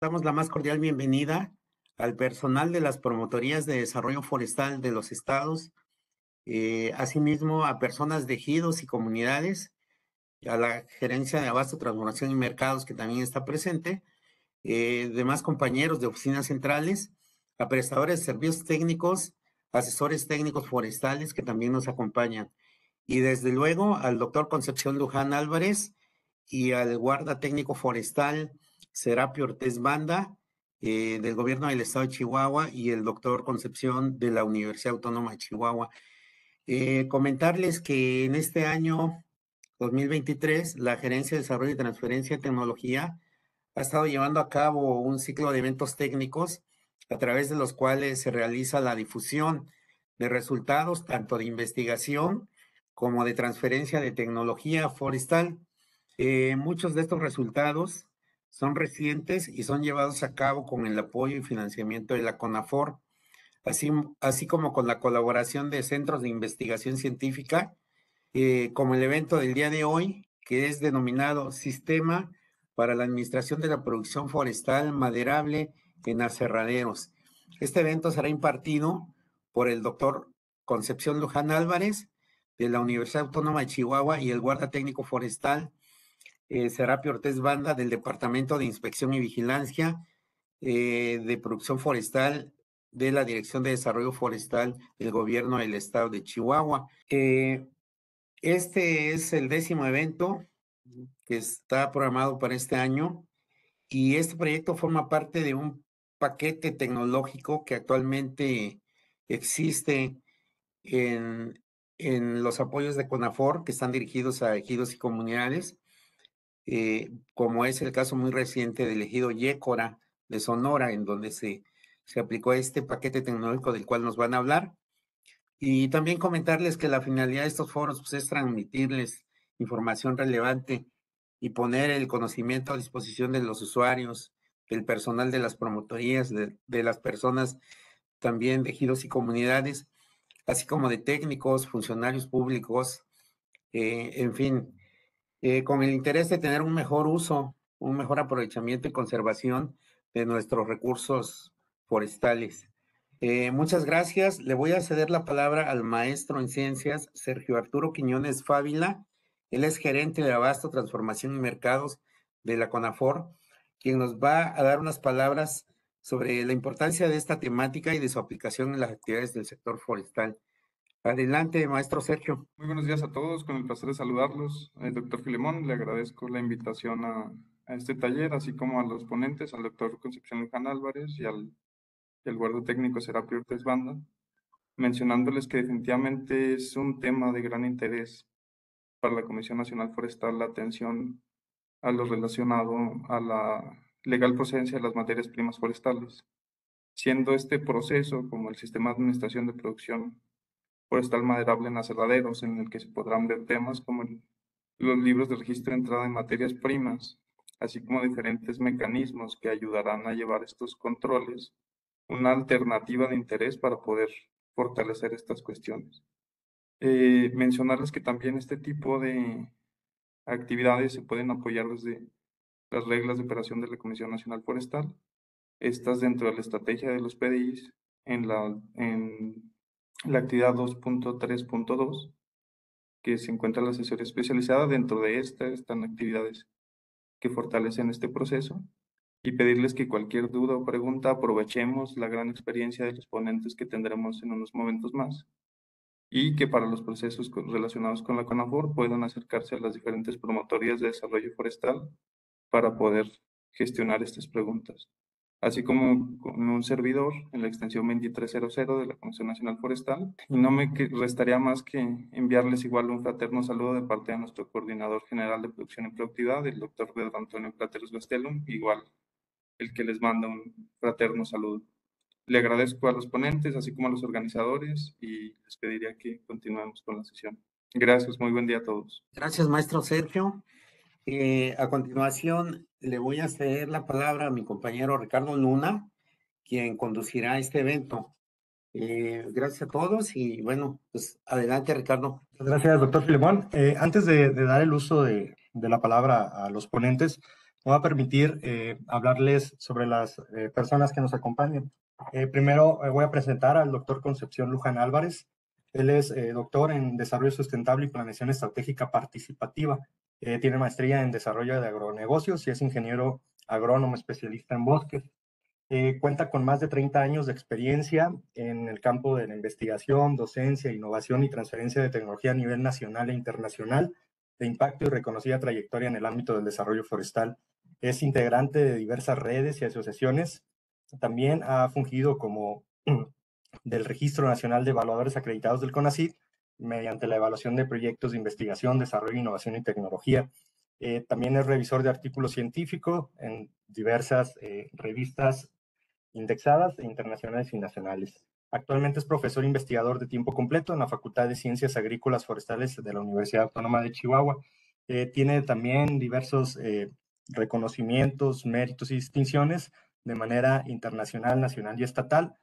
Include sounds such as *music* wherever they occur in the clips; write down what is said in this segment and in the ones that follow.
damos la más cordial bienvenida al personal de las promotorías de desarrollo forestal de los estados, eh, asimismo a personas de ejidos y comunidades, a la gerencia de abasto, transformación y mercados que también está presente, eh, demás compañeros de oficinas centrales, a prestadores de servicios técnicos, asesores técnicos forestales que también nos acompañan. Y desde luego al doctor Concepción Luján Álvarez y al guarda técnico forestal Serapio Ortiz Banda, eh, del gobierno del estado de Chihuahua, y el doctor Concepción de la Universidad Autónoma de Chihuahua. Eh, comentarles que en este año 2023, la Gerencia de Desarrollo y Transferencia de Tecnología ha estado llevando a cabo un ciclo de eventos técnicos a través de los cuales se realiza la difusión de resultados tanto de investigación como de transferencia de tecnología forestal. Eh, muchos de estos resultados son recientes y son llevados a cabo con el apoyo y financiamiento de la CONAFOR, así, así como con la colaboración de centros de investigación científica, eh, como el evento del día de hoy, que es denominado Sistema para la Administración de la Producción Forestal Maderable en Aserraderos. Este evento será impartido por el doctor Concepción Luján Álvarez de la Universidad Autónoma de Chihuahua y el guarda técnico forestal eh, Serapio Banda del Departamento de Inspección y Vigilancia eh, de Producción Forestal de la Dirección de Desarrollo Forestal del Gobierno del Estado de Chihuahua. Eh, este es el décimo evento que está programado para este año y este proyecto forma parte de un paquete tecnológico que actualmente existe en, en los apoyos de CONAFOR que están dirigidos a ejidos y comunidades eh, como es el caso muy reciente del ejido Yécora de Sonora, en donde se, se aplicó este paquete tecnológico del cual nos van a hablar. Y también comentarles que la finalidad de estos foros pues, es transmitirles información relevante y poner el conocimiento a disposición de los usuarios, del personal de las promotorías, de, las personas también de ejidos y comunidades, así como de técnicos, funcionarios públicos, eh, en fin, eh, con el interés de tener un mejor uso, un mejor aprovechamiento y conservación de nuestros recursos forestales. Eh, muchas gracias. Le voy a ceder la palabra al maestro en ciencias, Sergio Arturo Quiñones Fávila. Él es gerente de Abasto, Transformación y Mercados de la CONAFOR, quien nos va a dar unas palabras sobre la importancia de esta temática y de su aplicación en las actividades del sector forestal. Adelante, maestro Sergio. Muy buenos días a todos, con el placer de saludarlos. El eh, doctor Filemón, le agradezco la invitación a, este taller, así como a los ponentes, al doctor Concepción Luján Álvarez y al guardo técnico Serapio Ortiz Banda, mencionándoles que definitivamente es un tema de gran interés para la Comisión Nacional Forestal la atención a lo relacionado a la legal procedencia de las materias primas forestales, siendo este proceso como el sistema de administración de producción Forestal Maderable en acerraderos, en el que se podrán ver temas como los libros de registro de entrada en materias primas, así como diferentes mecanismos que ayudarán a llevar estos controles una alternativa de interés para poder fortalecer estas cuestiones. Eh, mencionarles que también este tipo de actividades se pueden apoyar desde las reglas de operación de la Comisión Nacional Forestal, estas dentro de la estrategia de los PDIs en, la, en la actividad 2.3.2, que se encuentra la asesoría especializada. Dentro de esta están actividades que fortalecen este proceso y pedirles que cualquier duda o pregunta aprovechemos la gran experiencia de los ponentes que tendremos en unos momentos más y que para los procesos relacionados con la CONAFOR puedan acercarse a las diferentes promotorías de desarrollo forestal para poder gestionar estas preguntas así como con un servidor en la extensión 2300 de la Comisión Nacional Forestal. Y no me restaría más que enviarles igual un fraterno saludo de parte de nuestro coordinador general de producción y productividad, el doctor Pedro Antonio Plateros Gastelum, igual el que les manda un fraterno saludo. Le agradezco a los ponentes, así como a los organizadores, y les pediría que continuemos con la sesión. Gracias, muy buen día a todos. Gracias, maestro Sergio. Eh, a continuación, le voy a ceder la palabra a mi compañero Ricardo Luna, quien conducirá este evento. Eh, gracias a todos y bueno, pues adelante Ricardo. Gracias, doctor Filemón. Eh, antes de, dar el uso de, la palabra a los ponentes, me voy a permitir hablarles sobre las personas que nos acompañan. primero voy a presentar al doctor Concepción Luján Álvarez. Él es doctor en Desarrollo Sustentable y Planeación Estratégica Participativa eh, tiene maestría en desarrollo de agronegocios y es ingeniero agrónomo especialista en bosques. Eh, cuenta con más de 30 años de experiencia en el campo de la investigación, docencia, innovación y transferencia de tecnología a nivel nacional e internacional, de impacto y reconocida trayectoria en el ámbito del desarrollo forestal. Es integrante de diversas redes y asociaciones. También ha fungido como *clears throat* del Registro Nacional de Evaluadores Acreditados del CONACYT mediante la evaluación de proyectos de investigación, desarrollo, innovación y tecnología. Eh, también es revisor de artículos científicos en diversas eh, revistas indexadas e internacionales y nacionales. Actualmente es profesor investigador de tiempo completo en la Facultad de Ciencias Agrícolas Forestales de la Universidad Autónoma de Chihuahua. Eh, tiene también diversos reconocimientos, méritos y distinciones de manera internacional, nacional y estatal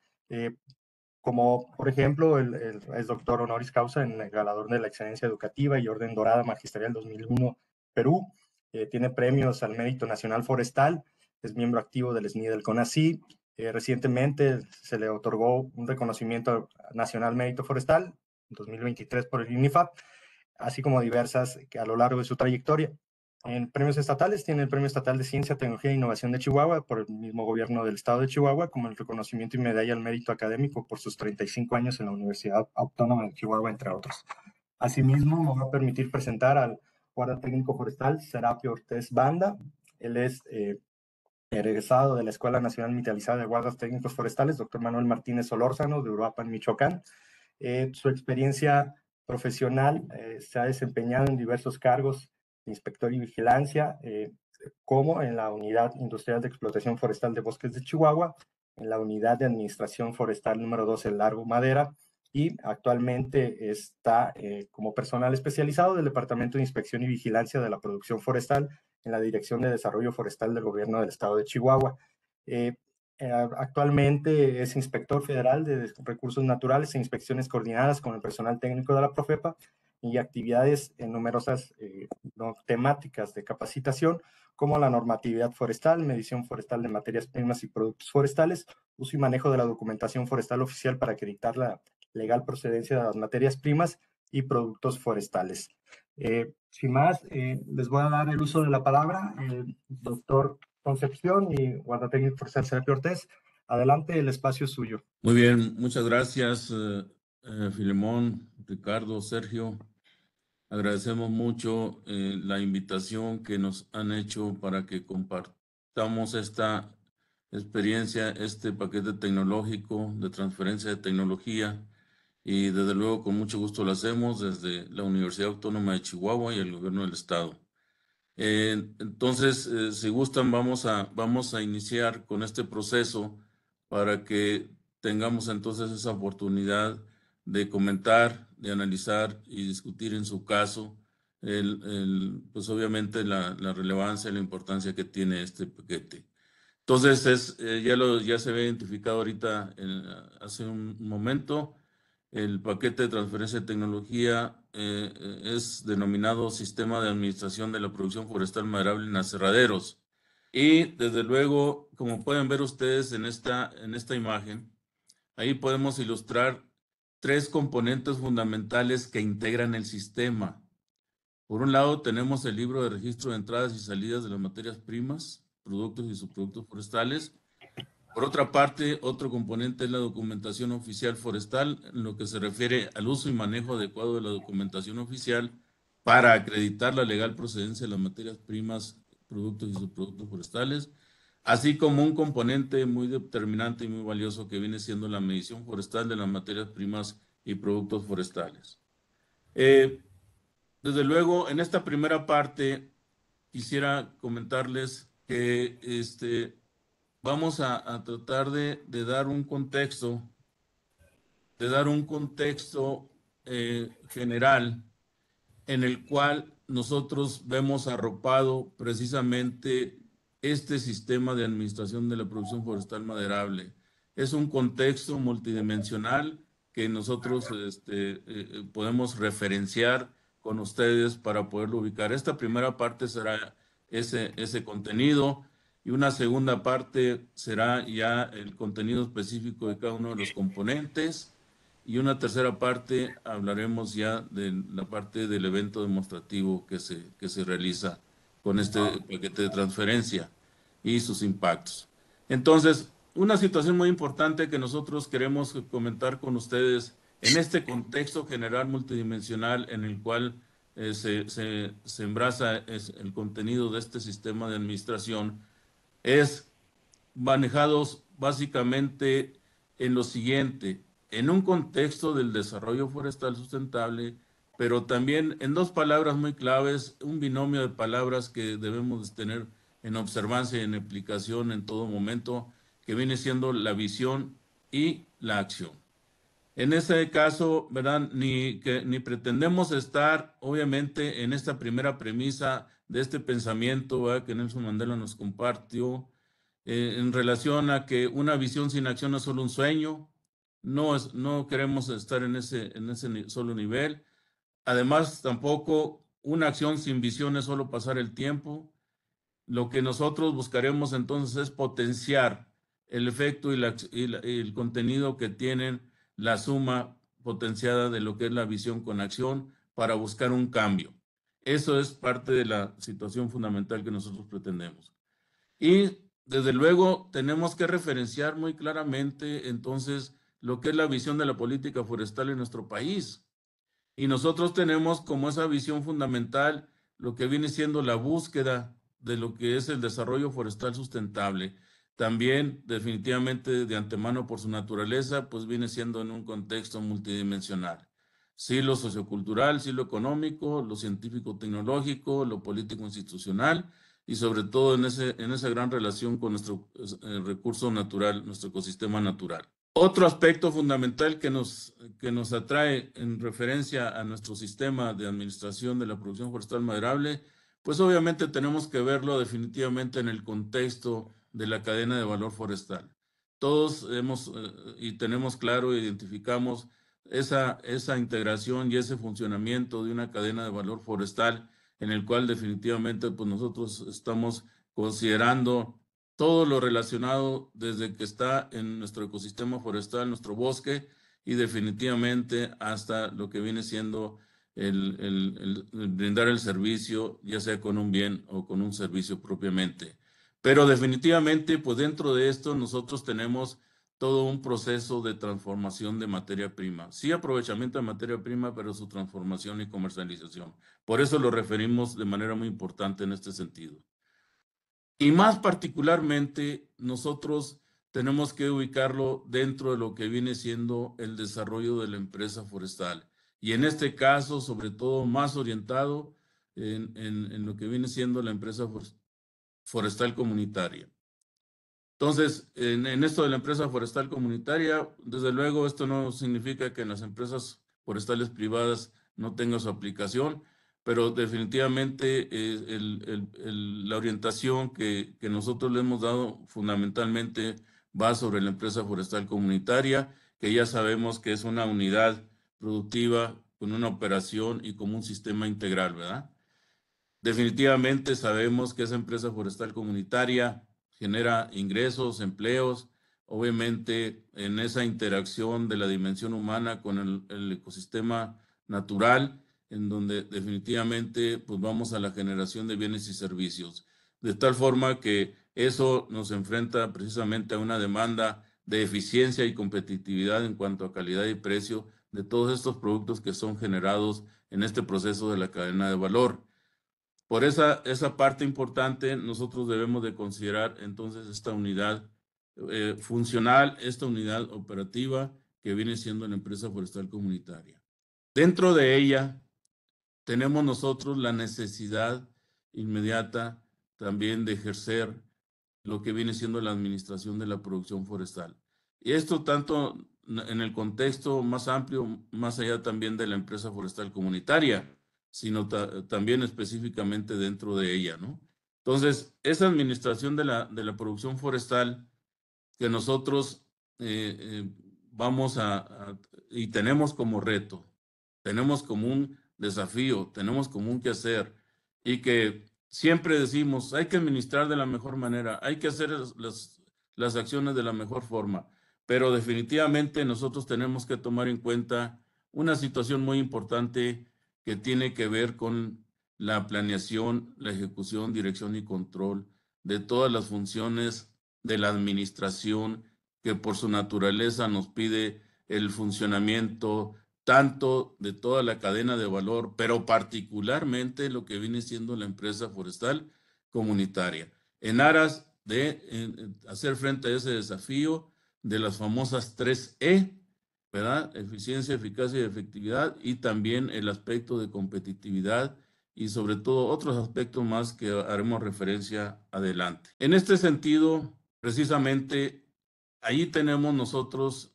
como por ejemplo el, es doctor honoris causa en el galador de la excelencia educativa y orden dorada magisterial 2001 Perú, eh, tiene premios al mérito nacional forestal, es miembro activo del SNI del CONACI, eh, recientemente se le otorgó un reconocimiento nacional mérito forestal 2023 por el UNIFAP, así como diversas que a lo largo de su trayectoria. En premios estatales tiene el Premio Estatal de Ciencia, Tecnología e Innovación de Chihuahua por el mismo gobierno del estado de Chihuahua, como el reconocimiento y medalla al mérito académico por sus 35 años en la Universidad Autónoma de Chihuahua, entre otros. Asimismo, me va a permitir presentar al guarda técnico forestal Serapio Ortiz Banda. Él es eh, egresado de la Escuela Nacional Militarizada de Guardas Técnicos Forestales, doctor Manuel Martínez Solórzano, de en Michoacán. Eh, su experiencia profesional eh, se ha desempeñado en diversos cargos inspector y vigilancia, eh, como en la Unidad Industrial de Explotación Forestal de Bosques de Chihuahua, en la Unidad de Administración Forestal número 12 Largo Madera, y actualmente está eh, como personal especializado del Departamento de Inspección y Vigilancia de la Producción Forestal en la Dirección de Desarrollo Forestal del Gobierno del Estado de Chihuahua. Eh, actualmente es inspector federal de recursos naturales e inspecciones coordinadas con el personal técnico de la Profepa y actividades en numerosas eh, temáticas de capacitación, como la normatividad forestal, medición forestal de materias primas y productos forestales, uso y manejo de la documentación forestal oficial para acreditar la legal procedencia de las materias primas y productos forestales. Eh, sin más, eh, les voy a dar el uso de la palabra el doctor Concepción y guardatécnico forestal Serapio Ortiz. Adelante, el espacio es suyo. Muy bien, muchas gracias. Eh, Filemón, Ricardo, Sergio, agradecemos mucho eh, la invitación que nos han hecho para que compartamos esta experiencia, este paquete tecnológico de transferencia de tecnología y desde luego con mucho gusto lo hacemos desde la Universidad Autónoma de Chihuahua y el gobierno del estado. Eh, entonces, si gustan, vamos a, vamos a iniciar con este proceso para que tengamos entonces esa oportunidad de comentar, de analizar y discutir en su caso, el, pues obviamente la, relevancia y la importancia que tiene este paquete. Entonces, es, eh, ya, lo, ya se ve identificado ahorita hace un momento, el paquete de transferencia de tecnología eh, es denominado Sistema de Administración de la Producción Forestal Maderable en Aserraderos. Y desde luego, como pueden ver ustedes en esta, en esta imagen, ahí podemos ilustrar tres componentes fundamentales que integran el sistema. Por un lado, tenemos el libro de registro de entradas y salidas de las materias primas, productos y subproductos forestales. Por otra parte, otro componente es la documentación oficial forestal, en lo que se refiere al uso y manejo adecuado de la documentación oficial para acreditar la legal procedencia de las materias primas, productos y subproductos forestales así como un componente muy determinante y muy valioso que viene siendo la medición forestal de las materias primas y productos forestales. Eh, desde luego, en esta primera parte quisiera comentarles que este, vamos a, tratar de, dar un contexto, de dar un contexto eh, general en el cual nosotros vemos arropado precisamente este sistema de administración de la producción forestal maderable. Es un contexto multidimensional que nosotros este, eh, eh, podemos referenciar con ustedes para poderlo ubicar. Esta primera parte será ese, ese contenido y una segunda parte será ya el contenido específico de cada uno de los componentes y una tercera parte hablaremos ya de la parte del evento demostrativo que se, que se realiza con este paquete de transferencia y sus impactos. Entonces, una situación muy importante que nosotros queremos comentar con ustedes en este contexto general multidimensional en el cual eh, se, se, embraza el contenido de este sistema de administración es manejados básicamente en lo siguiente, en un contexto del desarrollo forestal sustentable, pero también en dos palabras muy claves, un binomio de palabras que debemos tener en observancia y en aplicación en todo momento, que viene siendo la visión y la acción. En ese caso, ¿verdad? Ni, que, ni pretendemos estar, obviamente, en esta primera premisa de este pensamiento que Nelson Mandela nos compartió, eh, en relación a que una visión sin acción es solo un sueño, no, es, no queremos estar en ese, en ese solo nivel, Además, tampoco una acción sin visión es solo pasar el tiempo. Lo que nosotros buscaremos entonces es potenciar el efecto y, el contenido que tienen la suma potenciada de lo que es la visión con acción para buscar un cambio. Eso es parte de la situación fundamental que nosotros pretendemos. Y desde luego tenemos que referenciar muy claramente entonces lo que es la visión de la política forestal en nuestro país. Y nosotros tenemos como esa visión fundamental lo que viene siendo la búsqueda de lo que es el desarrollo forestal sustentable. También, definitivamente, de antemano por su naturaleza, pues viene siendo en un contexto multidimensional. Sí, lo sociocultural, sí, lo económico, lo científico-tecnológico, lo político-institucional y sobre todo en, ese, en esa gran relación con nuestro eh, recurso natural, nuestro ecosistema natural. Otro aspecto fundamental que nos, que nos atrae en referencia a nuestro sistema de administración de la producción forestal maderable, pues obviamente tenemos que verlo definitivamente en el contexto de la cadena de valor forestal. Todos hemos eh, y tenemos claro, identificamos esa, esa integración y ese funcionamiento de una cadena de valor forestal en el cual definitivamente pues nosotros estamos considerando todo lo relacionado desde que está en nuestro ecosistema forestal, nuestro bosque, y definitivamente hasta lo que viene siendo el, brindar el servicio, ya sea con un bien o con un servicio propiamente. Pero definitivamente, pues dentro de esto nosotros tenemos todo un proceso de transformación de materia prima. Sí, aprovechamiento de materia prima, pero su transformación y comercialización. Por eso lo referimos de manera muy importante en este sentido. Y más particularmente, nosotros tenemos que ubicarlo dentro de lo que viene siendo el desarrollo de la empresa forestal. Y en este caso, sobre todo, más orientado en, lo que viene siendo la empresa forestal comunitaria. Entonces, en, en, esto de la empresa forestal comunitaria, desde luego esto no significa que en las empresas forestales privadas no tenga su aplicación, pero definitivamente eh, la orientación que, nosotros le hemos dado fundamentalmente va sobre la empresa forestal comunitaria, que ya sabemos que es una unidad productiva con una operación y con un sistema integral, ¿verdad? Definitivamente sabemos que esa empresa forestal comunitaria genera ingresos, empleos, obviamente en esa interacción de la dimensión humana con el, ecosistema natural, en donde definitivamente pues vamos a la generación de bienes y servicios. De tal forma que eso nos enfrenta precisamente a una demanda de eficiencia y competitividad en cuanto a calidad y precio de todos estos productos que son generados en este proceso de la cadena de valor. Por esa, esa parte importante, nosotros debemos de considerar entonces esta unidad eh, funcional, esta unidad operativa que viene siendo la empresa forestal comunitaria. Dentro de ella, tenemos nosotros la necesidad inmediata también de ejercer lo que viene siendo la administración de la producción forestal. Y esto tanto en el contexto más amplio, más allá también de la empresa forestal comunitaria, sino también específicamente dentro de ella, ¿no? Entonces, esa administración de la, de la producción forestal que nosotros eh, eh, vamos a, y tenemos como reto, tenemos como un desafío, tenemos común que hacer y que siempre decimos, hay que administrar de la mejor manera, hay que hacer las, las acciones de la mejor forma, pero definitivamente nosotros tenemos que tomar en cuenta una situación muy importante que tiene que ver con la planeación, la ejecución, dirección y control de todas las funciones de la administración que por su naturaleza nos pide el funcionamiento tanto de toda la cadena de valor, pero particularmente lo que viene siendo la empresa forestal comunitaria, en aras de hacer frente a ese desafío de las famosas 3E, ¿verdad? Eficiencia, eficacia y efectividad, y también el aspecto de competitividad y sobre todo otros aspectos más que haremos referencia adelante. En este sentido, precisamente, ahí tenemos nosotros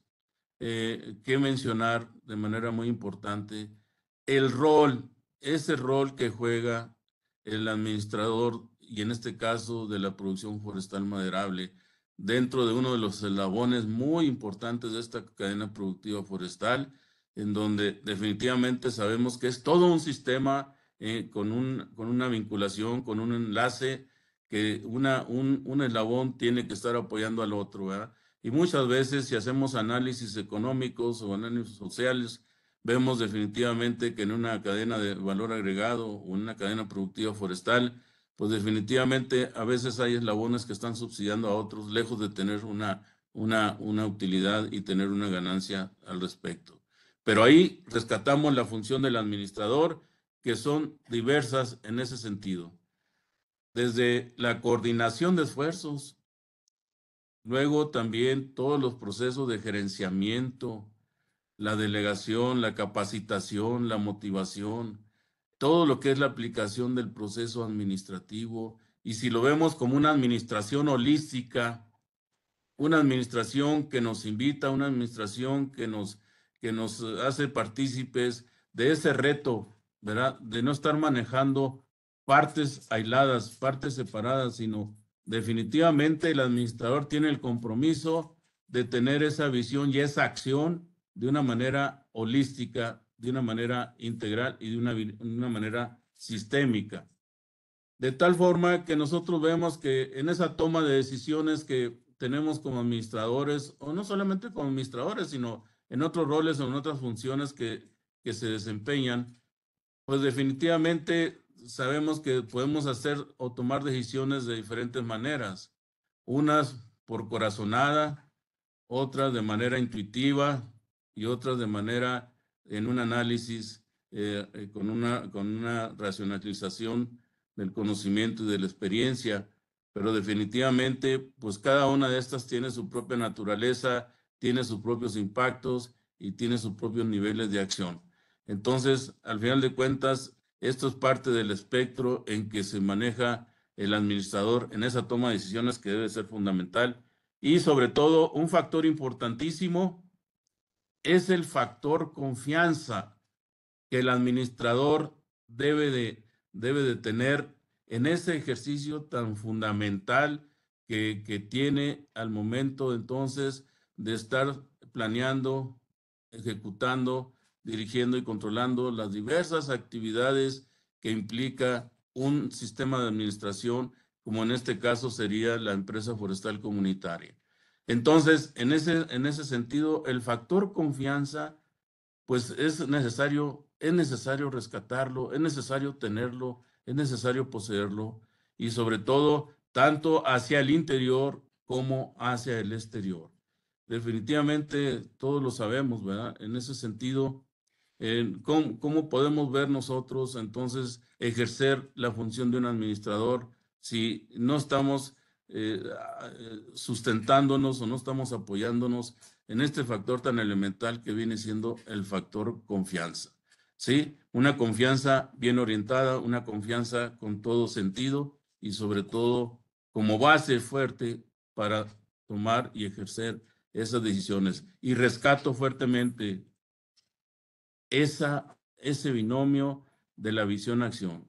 eh, que mencionar de manera muy importante el rol, ese rol que juega el administrador y en este caso de la producción forestal maderable dentro de uno de los eslabones muy importantes de esta cadena productiva forestal, en donde definitivamente sabemos que es todo un sistema eh, con, con una vinculación, con un enlace, que una, un, un eslabón tiene que estar apoyando al otro, ¿verdad? Y muchas veces si hacemos análisis económicos o análisis sociales, vemos definitivamente que en una cadena de valor agregado o en una cadena productiva forestal, pues definitivamente a veces hay eslabones que están subsidiando a otros lejos de tener una, una, una utilidad y tener una ganancia al respecto. Pero ahí rescatamos la función del administrador, que son diversas en ese sentido. Desde la coordinación de esfuerzos, Luego también todos los procesos de gerenciamiento, la delegación, la capacitación, la motivación, todo lo que es la aplicación del proceso administrativo. Y si lo vemos como una administración holística, una administración que nos invita, una administración que nos, que nos hace partícipes de ese reto, ¿verdad? De no estar manejando partes aisladas, partes separadas, sino Definitivamente el administrador tiene el compromiso de tener esa visión y esa acción de una manera holística, de una manera integral y de una, manera sistémica. De tal forma que nosotros vemos que en esa toma de decisiones que tenemos como administradores, o no solamente como administradores, sino en otros roles o en otras funciones que, que se desempeñan, pues definitivamente sabemos que podemos hacer o tomar decisiones de diferentes maneras, unas por corazonada, otras de manera intuitiva y otras de manera en un análisis eh, eh, con, una, con una racionalización del conocimiento y de la experiencia, pero definitivamente, pues cada una de estas tiene su propia naturaleza, tiene sus propios impactos y tiene sus propios niveles de acción. Entonces, al final de cuentas, esto es parte del espectro en que se maneja el administrador en esa toma de decisiones que debe ser fundamental. Y sobre todo, un factor importantísimo es el factor confianza que el administrador debe de, debe de tener en ese ejercicio tan fundamental que tiene al momento entonces de estar planeando, ejecutando dirigiendo y controlando las diversas actividades que implica un sistema de administración, como en este caso sería la empresa forestal comunitaria. Entonces, en ese, en ese sentido, el factor confianza, pues es necesario, es necesario rescatarlo, es necesario tenerlo, es necesario poseerlo y sobre todo tanto hacia el interior como hacia el exterior. Definitivamente todos lo sabemos, ¿verdad? En ese sentido, ¿cómo, podemos ver nosotros entonces ejercer la función de un administrador si no estamos eh, sustentándonos o no estamos apoyándonos en este factor tan elemental que viene siendo el factor confianza? ¿Sí? Una confianza bien orientada, una confianza con todo sentido y sobre todo como base fuerte para tomar y ejercer esas decisiones. Y rescato fuertemente ese binomio de la visión-acción.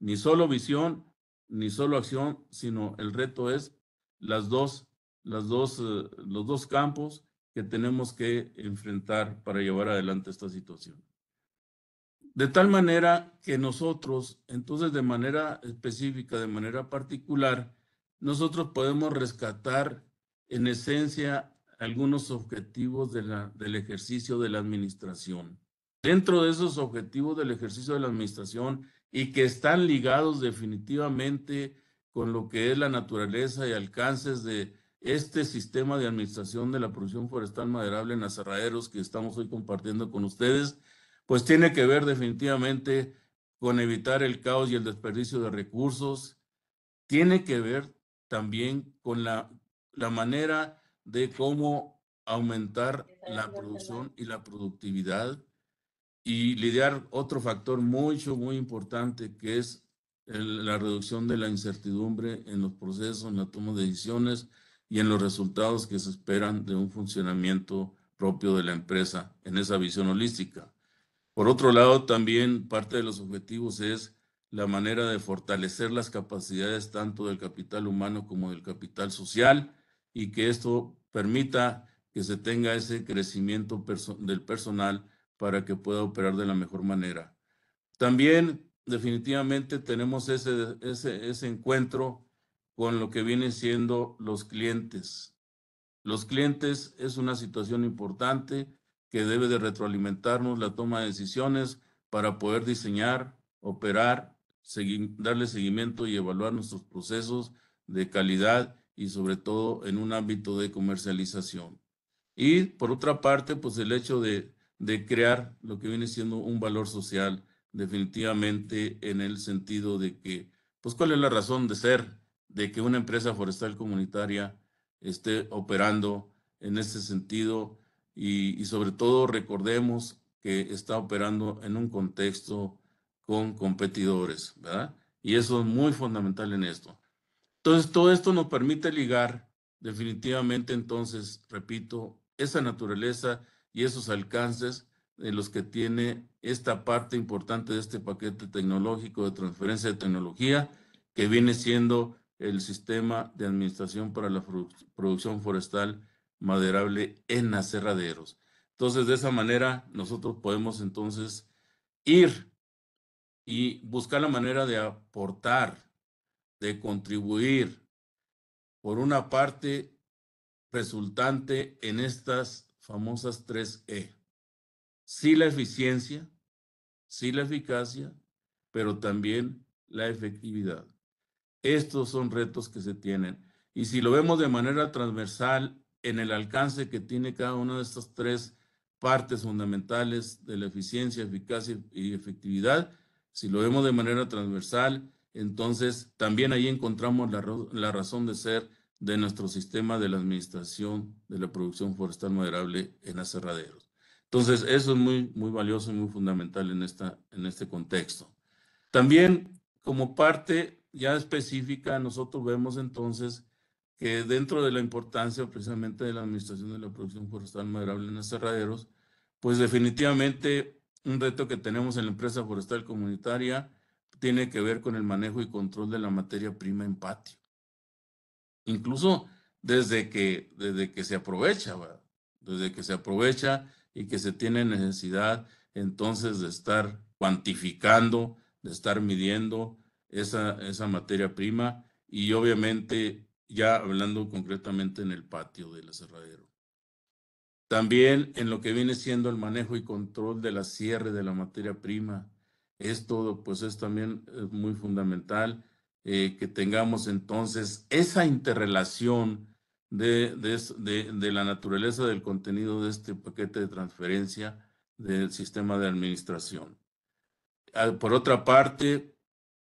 Ni solo visión, ni solo acción, sino el reto es las dos, eh, los dos campos que tenemos que enfrentar para llevar adelante esta situación. De tal manera que nosotros, entonces de manera específica, de manera particular, nosotros podemos rescatar en esencia algunos objetivos del ejercicio de la administración dentro de esos objetivos del ejercicio de la administración y que están ligados definitivamente con lo que es la naturaleza y alcances de este sistema de administración de la producción forestal maderable en aserraderos que estamos hoy compartiendo con ustedes, pues tiene que ver definitivamente con evitar el caos y el desperdicio de recursos, tiene que ver también con la, la manera de cómo aumentar la producción y la productividad, y lidiar otro factor mucho, muy importante, que es la reducción de la incertidumbre en los procesos, en la toma de decisiones y en los resultados que se esperan de un funcionamiento propio de la empresa en esa visión holística. Por otro lado, también parte de los objetivos es la manera de fortalecer las capacidades tanto del capital humano como del capital social y que esto permita que se tenga ese crecimiento del personal para que pueda operar de la mejor manera. También definitivamente tenemos ese, ese, encuentro con lo que vienen siendo los clientes. Los clientes es una situación importante que debe de retroalimentarnos la toma de decisiones para poder diseñar, operar, darle seguimiento y evaluar nuestros procesos de calidad y sobre todo en un ámbito de comercialización. Y por otra parte, pues el hecho de de crear lo que viene siendo un valor social definitivamente en el sentido de que, pues, ¿cuál es la razón de ser de que una empresa forestal comunitaria esté operando en ese sentido? Y, y sobre todo recordemos que está operando en un contexto con competidores, ¿verdad? Y eso es muy fundamental en esto. Entonces, todo esto nos permite ligar definitivamente, entonces, repito, esa naturaleza y esos alcances de los que tiene esta parte importante de este paquete tecnológico de transferencia de tecnología, que viene siendo el sistema de administración para la producción forestal maderable en aserraderos. Entonces, de esa manera, nosotros podemos entonces ir y buscar la manera de aportar, de contribuir, por una parte resultante en estas famosas 3E. Sí la eficiencia, sí la eficacia, pero también la efectividad. Estos son retos que se tienen. Y si lo vemos de manera transversal en el alcance que tiene cada una de estas tres partes fundamentales de la eficiencia, eficacia y efectividad, si lo vemos de manera transversal, entonces también ahí encontramos la, la razón de ser de nuestro sistema de la administración de la producción forestal moderable en aserraderos. Entonces, eso es muy, muy valioso y muy fundamental en, esta, en este contexto. También, como parte ya específica, nosotros vemos entonces que dentro de la importancia precisamente de la administración de la producción forestal moderable en aserraderos, pues definitivamente un reto que tenemos en la empresa forestal comunitaria tiene que ver con el manejo y control de la materia prima en patio incluso desde que, desde que se aprovecha, desde que se aprovecha y que se tiene necesidad entonces de estar cuantificando, de estar midiendo esa, esa materia prima y obviamente ya hablando concretamente en el patio del aserradero. También en lo que viene siendo el manejo y control de la cierre de la materia prima. Esto pues es también eh, muy fundamental eh, que tengamos entonces esa interrelación de, de, la naturaleza del contenido de este paquete de transferencia del sistema de administración. Ah, por otra parte,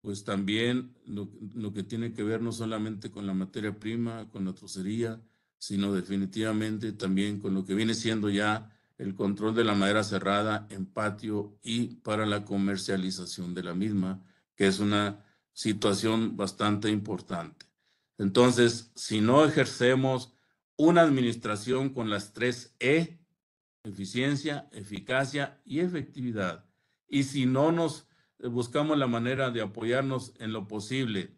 pues también lo, lo que tiene que ver no solamente con la materia prima, con la trocería, sino definitivamente también con lo que viene siendo ya el control de la madera cerrada en patio y para la comercialización de la misma, que es una situación bastante importante. Entonces, si no ejercemos una administración con las tres E, eficiencia, eficacia y efectividad, y si no nos eh, buscamos la manera de apoyarnos en lo posible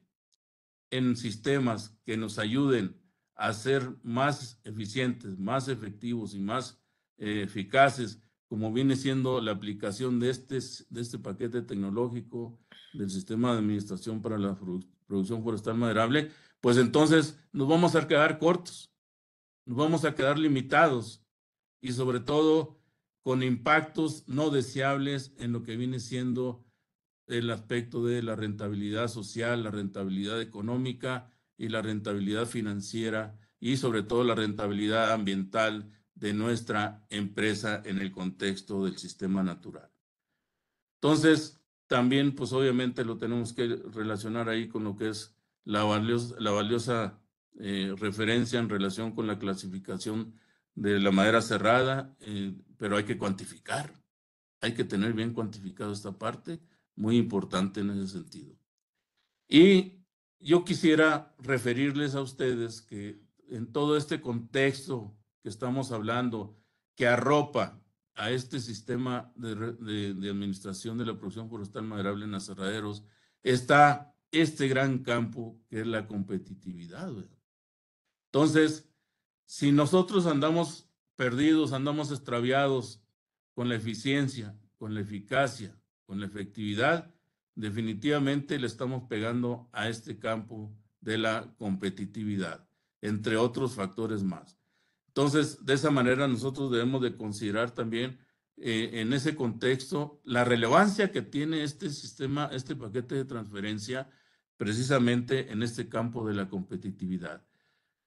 en sistemas que nos ayuden a ser más eficientes, más efectivos y más eh, eficaces, como viene siendo la aplicación de este, de este paquete tecnológico, del sistema de administración para la producción forestal maderable, pues entonces nos vamos a quedar cortos, nos vamos a quedar limitados y sobre todo con impactos no deseables en lo que viene siendo el aspecto de la rentabilidad social, la rentabilidad económica y la rentabilidad financiera y sobre todo la rentabilidad ambiental de nuestra empresa en el contexto del sistema natural. Entonces, también pues obviamente lo tenemos que relacionar ahí con lo que es la valiosa, la valiosa eh, referencia en relación con la clasificación de la madera cerrada, eh, pero hay que cuantificar, hay que tener bien cuantificado esta parte, muy importante en ese sentido. Y yo quisiera referirles a ustedes que en todo este contexto que estamos hablando, que arropa a este sistema de, administración de la producción forestal maderable en aserraderos está este gran campo que es la competitividad. Entonces, si nosotros andamos perdidos, andamos extraviados con la eficiencia, con la eficacia, con la efectividad, definitivamente le estamos pegando a este campo de la competitividad, entre otros factores más. Entonces, de esa manera nosotros debemos de considerar también eh, en ese contexto la relevancia que tiene este sistema, este paquete de transferencia, precisamente en este campo de la competitividad.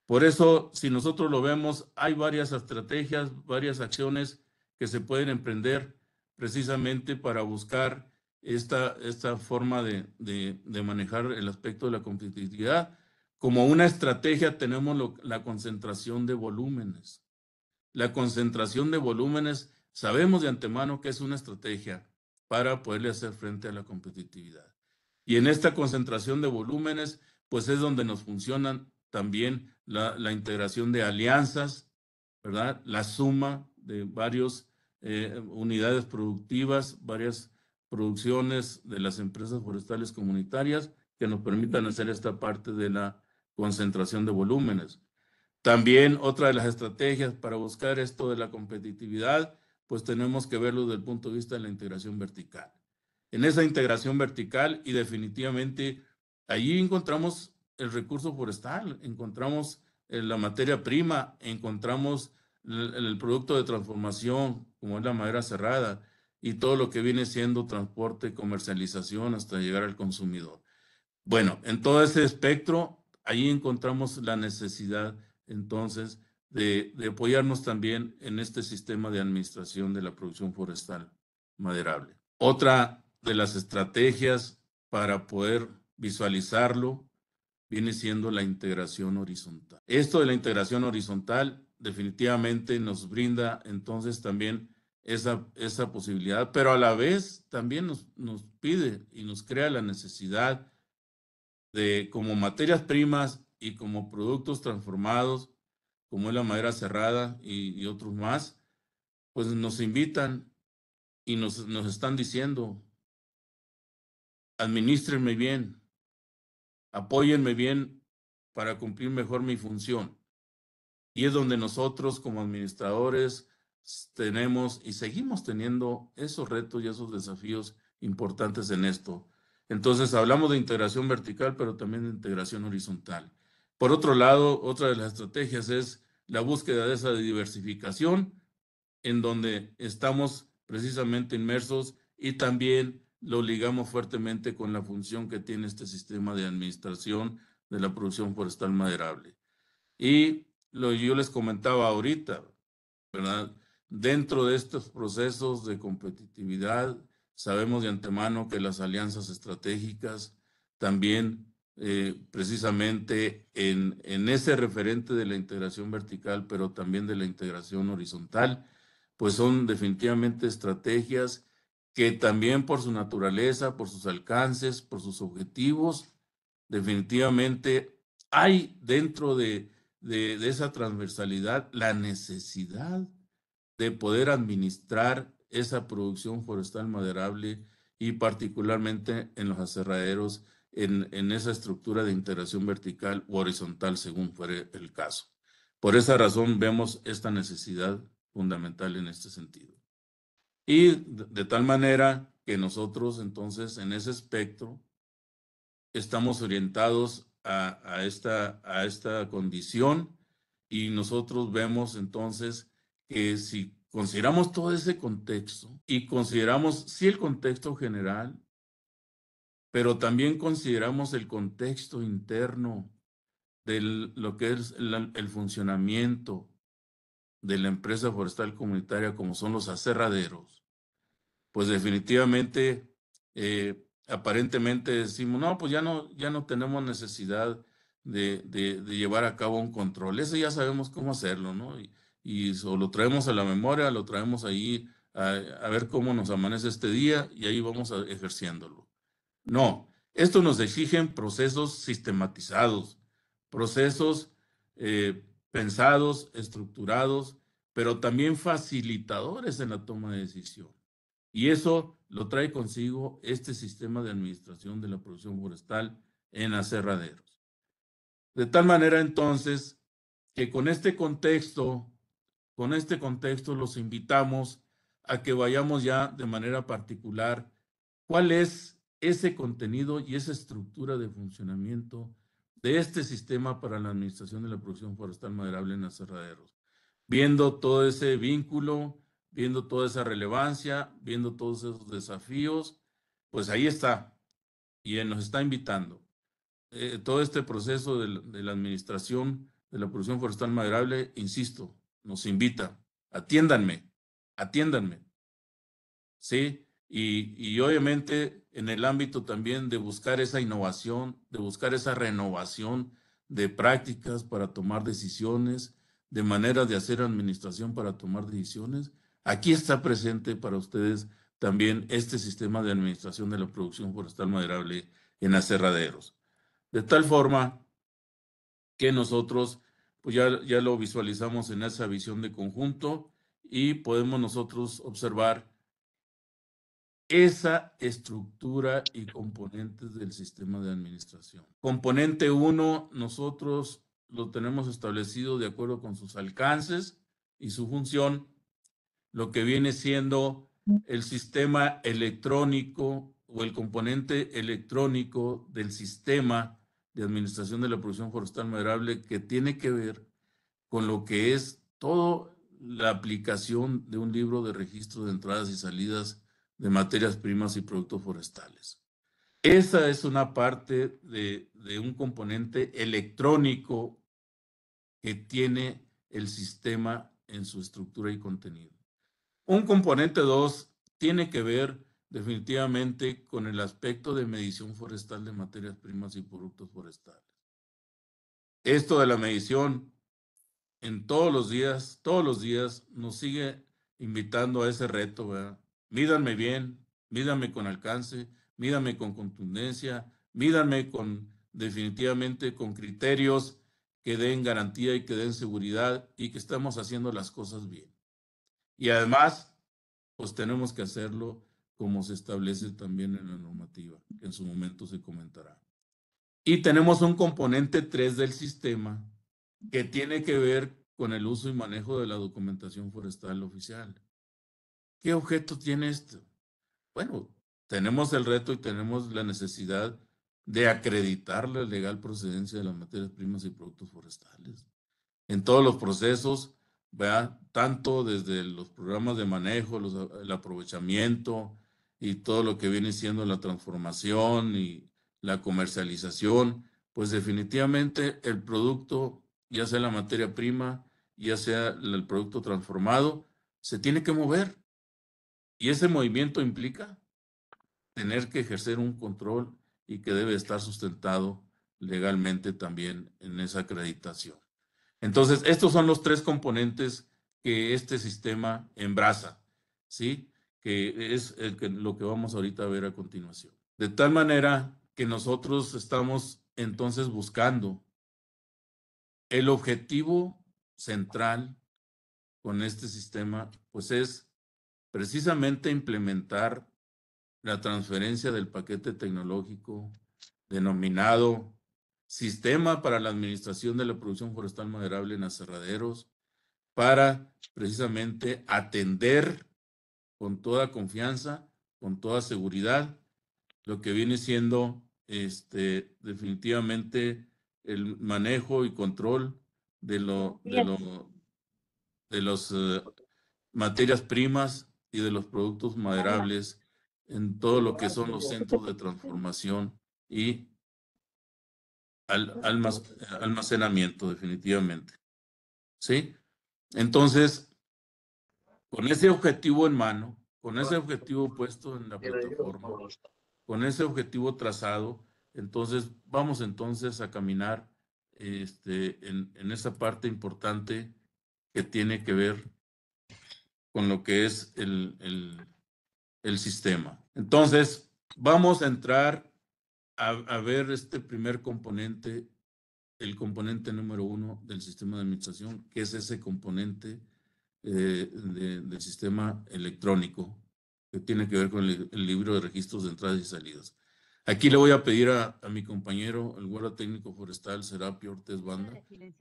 Por eso, si nosotros lo vemos, hay varias estrategias, varias acciones que se pueden emprender precisamente para buscar esta, forma de manejar el aspecto de la competitividad. Como una estrategia tenemos la concentración de volúmenes. La concentración de volúmenes sabemos de antemano que es una estrategia para poderle hacer frente a la competitividad. Y en esta concentración de volúmenes, pues es donde nos funcionan también la, integración de alianzas, ¿verdad? La suma de varias eh, unidades productivas, varias producciones de las empresas forestales comunitarias que nos permitan hacer esta parte de la concentración de volúmenes. También otra de las estrategias para buscar esto de la competitividad, pues tenemos que verlo desde el punto de vista de la integración vertical. En esa integración vertical y definitivamente allí encontramos el recurso forestal, encontramos eh, la materia prima, encontramos el, producto de transformación, como es la madera cerrada, y todo lo que viene siendo transporte, comercialización hasta llegar al consumidor. Bueno, en todo ese espectro ahí encontramos la necesidad entonces de, apoyarnos también en este sistema de administración de la producción forestal maderable. Otra de las estrategias para poder visualizarlo viene siendo la integración horizontal. Esto de la integración horizontal definitivamente nos brinda entonces también esa, esa posibilidad, pero a la vez también nos, nos pide y nos crea la necesidad de, como materias primas y como productos transformados, como es la madera cerrada y, otros más, pues nos invitan y nos, nos están diciendo, administrenme bien, apóyenme bien para cumplir mejor mi función. Y es donde nosotros como administradores tenemos y seguimos teniendo esos retos y esos desafíos importantes en esto. Entonces hablamos de integración vertical, pero también de integración horizontal. Por otro lado, otra de las estrategias es la búsqueda de esa diversificación, en donde estamos precisamente inmersos y también lo ligamos fuertemente con la función que tiene este sistema de administración de la producción forestal maderable. Y lo yo les comentaba ahorita, ¿verdad? Dentro de estos procesos de competitividad, Sabemos de antemano que las alianzas estratégicas también eh, precisamente en, en, ese referente de la integración vertical, pero también de la integración horizontal, pues son definitivamente estrategias que también por su naturaleza, por sus alcances, por sus objetivos, definitivamente hay dentro de esa transversalidad la necesidad de poder administrar esa producción forestal maderable y particularmente en los aserraderos, en, esa estructura de integración vertical o horizontal, según fuere el caso. Por esa razón vemos esta necesidad fundamental en este sentido. Y de, tal manera que nosotros entonces en ese espectro estamos orientados a, a, esta, a esta condición y nosotros vemos entonces que si Consideramos todo ese contexto y consideramos, sí, el contexto general, pero también consideramos el contexto interno de lo que es el, funcionamiento de la empresa forestal comunitaria como son los aserraderos, pues definitivamente, eh, aparentemente decimos, no, pues ya no, ya no tenemos necesidad de, de, llevar a cabo un control. Eso ya sabemos cómo hacerlo, ¿no? y eso lo traemos a la memoria, lo traemos ahí a, ver cómo nos amanece este día y ahí vamos a, ejerciéndolo. No, esto nos exigen procesos sistematizados, procesos eh, pensados, estructurados, pero también facilitadores en la toma de decisión. Y eso lo trae consigo este sistema de administración de la producción forestal en aserraderos. De tal manera entonces que con este contexto con este contexto los invitamos a que vayamos ya de manera particular cuál es ese contenido y esa estructura de funcionamiento de este sistema para la administración de la producción forestal maderable en aserraderos. Viendo todo ese vínculo, viendo toda esa relevancia, viendo todos esos desafíos, pues ahí está. Y nos está invitando. Eh, todo este proceso de la administración de la producción forestal maderable, insisto, nos invita, atiéndanme, atiéndanme. ¿Sí? Y, obviamente en el ámbito también de buscar esa innovación, de buscar esa renovación de prácticas para tomar decisiones, de manera de hacer administración para tomar decisiones, aquí está presente para ustedes también este sistema de administración de la producción forestal maderable en aserraderos. De tal forma que nosotros pues ya, lo visualizamos en esa visión de conjunto y podemos nosotros observar esa estructura y componentes del sistema de administración. Componente 1, nosotros lo tenemos establecido de acuerdo con sus alcances y su función, lo que viene siendo el sistema electrónico o el componente electrónico del sistema de Administración de la Producción Forestal Maderable que tiene que ver con lo que es toda la aplicación de un libro de registro de entradas y salidas de materias primas y productos forestales. Esa es una parte de, de un componente electrónico que tiene el sistema en su estructura y contenido. Un componente 2 tiene que ver definitivamente con el aspecto de medición forestal de materias primas y productos forestales. Esto de la medición en todos los días, todos los días nos sigue invitando a ese reto, ¿verdad? Mídanme bien, mídanme con alcance, mídanme con contundencia, mídanme con definitivamente con criterios que den garantía y que den seguridad y que estamos haciendo las cosas bien. Y además, pues tenemos que hacerlo como se establece también en la normativa, que en su momento se comentará. Y tenemos un componente 3 del sistema que tiene que ver con el uso y manejo de la documentación forestal oficial. ¿Qué objeto tiene esto? Bueno, tenemos el reto y tenemos la necesidad de acreditar la legal procedencia de las materias primas y productos forestales. En todos los procesos, ¿verdad? tanto desde los programas de manejo, el aprovechamiento, y todo lo que viene siendo la transformación y la comercialización, pues definitivamente el producto, ya sea la materia prima, ya sea el producto transformado, se tiene que mover. Y ese movimiento implica tener que ejercer un control y que debe estar sustentado legalmente también en esa acreditación. Entonces, estos son los tres componentes que este sistema embraza, ¿sí? que es lo que vamos ahorita a ver a continuación. De tal manera que nosotros estamos entonces buscando el objetivo central con este sistema, pues es precisamente implementar la transferencia del paquete tecnológico denominado Sistema para la Administración de la Producción Forestal Moderable en Aserraderos para precisamente atender con toda confianza, con toda seguridad, lo que viene siendo este, definitivamente el manejo y control de, lo, de, las eh, materias primas y de los productos maderables en todo lo que son los centros de transformación y almacenamiento, definitivamente. ¿Sí? Entonces, con ese objetivo en mano, con ese objetivo puesto en la plataforma, con ese objetivo trazado, entonces vamos entonces a caminar este, en, esa parte importante que tiene que ver con lo que es el, sistema. Entonces, vamos a entrar a, ver este primer componente, el componente número uno del sistema de administración, que es ese componente eh, del sistema electrónico, que tiene que ver con el, libro de registros de entradas y salidas. Aquí le voy a pedir a, mi compañero, el guarda técnico forestal Serapio Ortiz Banda,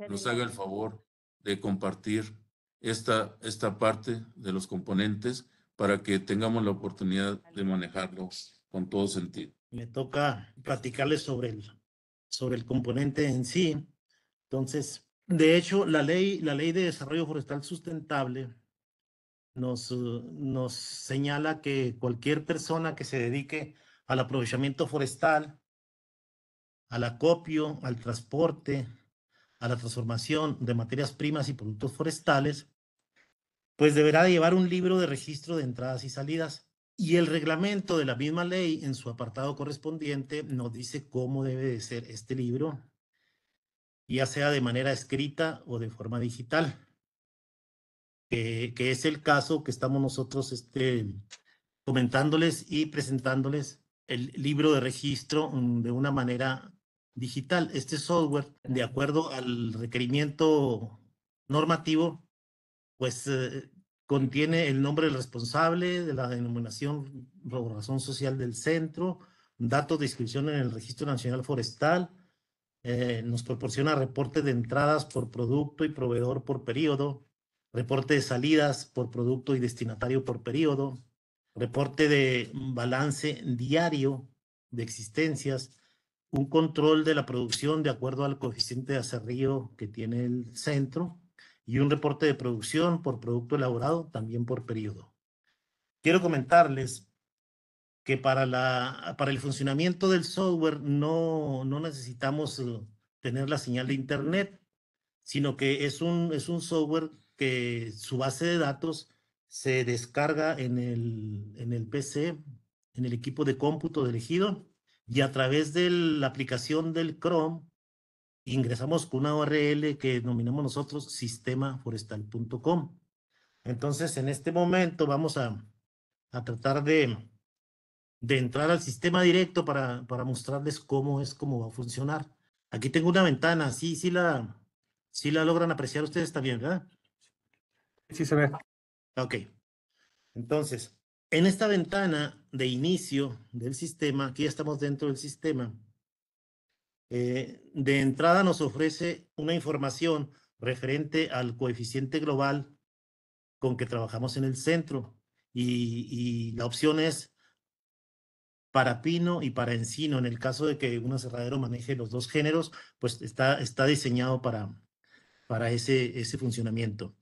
nos haga el favor de compartir esta, esta parte de los componentes para que tengamos la oportunidad de manejarlos con todo sentido. Me toca platicarles sobre el, sobre el componente en sí. Entonces, de hecho, la ley, la ley de desarrollo forestal sustentable nos, uh, nos señala que cualquier persona que se dedique al aprovechamiento forestal, al acopio, al transporte, a la transformación de materias primas y productos forestales, pues deberá llevar un libro de registro de entradas y salidas. Y el reglamento de la misma ley en su apartado correspondiente nos dice cómo debe de ser este libro, ya sea de manera escrita o de forma digital, que, es el caso que estamos nosotros este, comentándoles y presentándoles el libro de registro mm, de una manera digital. Este software, de acuerdo al requerimiento normativo, pues eh, contiene el nombre del responsable, de la denominación o razón social del centro, datos de inscripción en el Registro Nacional Forestal, eh, nos proporciona reporte de entradas por producto y proveedor por periodo, reporte de salidas por producto y destinatario por periodo, reporte de balance diario de existencias, un control de la producción de acuerdo al coeficiente de acerrío que tiene el centro y un reporte de producción por producto elaborado también por periodo. Quiero comentarles que para, la, para el funcionamiento del software no, no necesitamos eh, tener la señal de Internet, sino que es un, es un software que su base de datos se descarga en el, en el PC, en el equipo de cómputo elegido, y a través de la aplicación del Chrome ingresamos con una URL que denominamos nosotros sistemaforestal.com. Entonces, en este momento vamos a, a tratar de, de entrar al sistema directo para, para mostrarles cómo es, cómo va a funcionar. Aquí tengo una ventana, sí, sí la, sí la logran apreciar ustedes también, ¿verdad? Sí se ve. Ok. Entonces, en esta ventana de inicio del sistema, aquí estamos dentro del sistema, eh, de entrada nos ofrece una información referente al coeficiente global con que trabajamos en el centro y la opción es para pino y para encino. En el caso de que un aserradero maneje los dos géneros, pues está, está diseñado para, para ese, ese funcionamiento.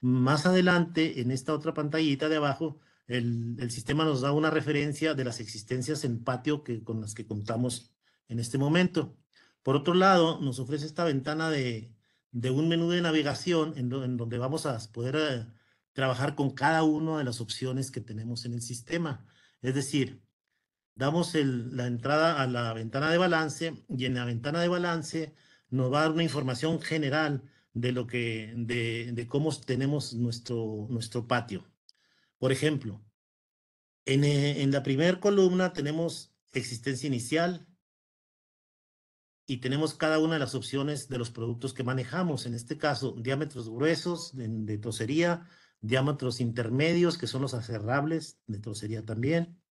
Más adelante, en esta otra pantallita de abajo, el, sistema nos da una referencia de las existencias en patio que, con las que contamos en este momento. Por otro lado, nos ofrece esta ventana de, un menú de navegación en, donde vamos a poder eh, trabajar con cada una de las opciones que tenemos en el sistema. Es decir, damos la entrada a la ventana de balance y en la ventana de balance nos va a dar una información general de lo que de, cómo tenemos nuestro, nuestro patio. Por ejemplo, en, eh, la primera columna tenemos existencia inicial y tenemos cada una de las opciones de los productos que manejamos. En este caso, diámetros gruesos de, de, trocería, diámetros intermedios, que son los aserrables de trocería también,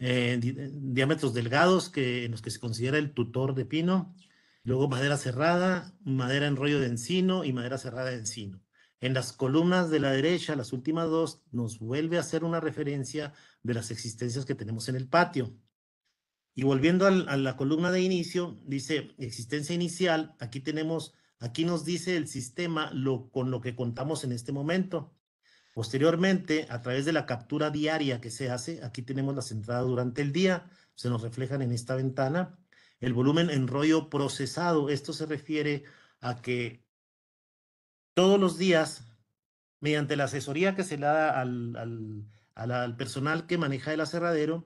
eh, eh, diámetros delgados que, en los que se considera el tutor de pino, luego madera cerrada, madera en rollo de encino y madera cerrada de encino. En las columnas de la derecha, las últimas dos, nos vuelve a hacer una referencia de las existencias que tenemos en el patio. Y volviendo a la columna de inicio, dice existencia inicial, aquí tenemos, aquí nos dice el sistema lo, con lo que contamos en este momento. Posteriormente, a través de la captura diaria que se hace, aquí tenemos las entradas durante el día, se nos reflejan en esta ventana. El volumen en rollo procesado, esto se refiere a que todos los días, mediante la asesoría que se le da al, personal que maneja el aserradero,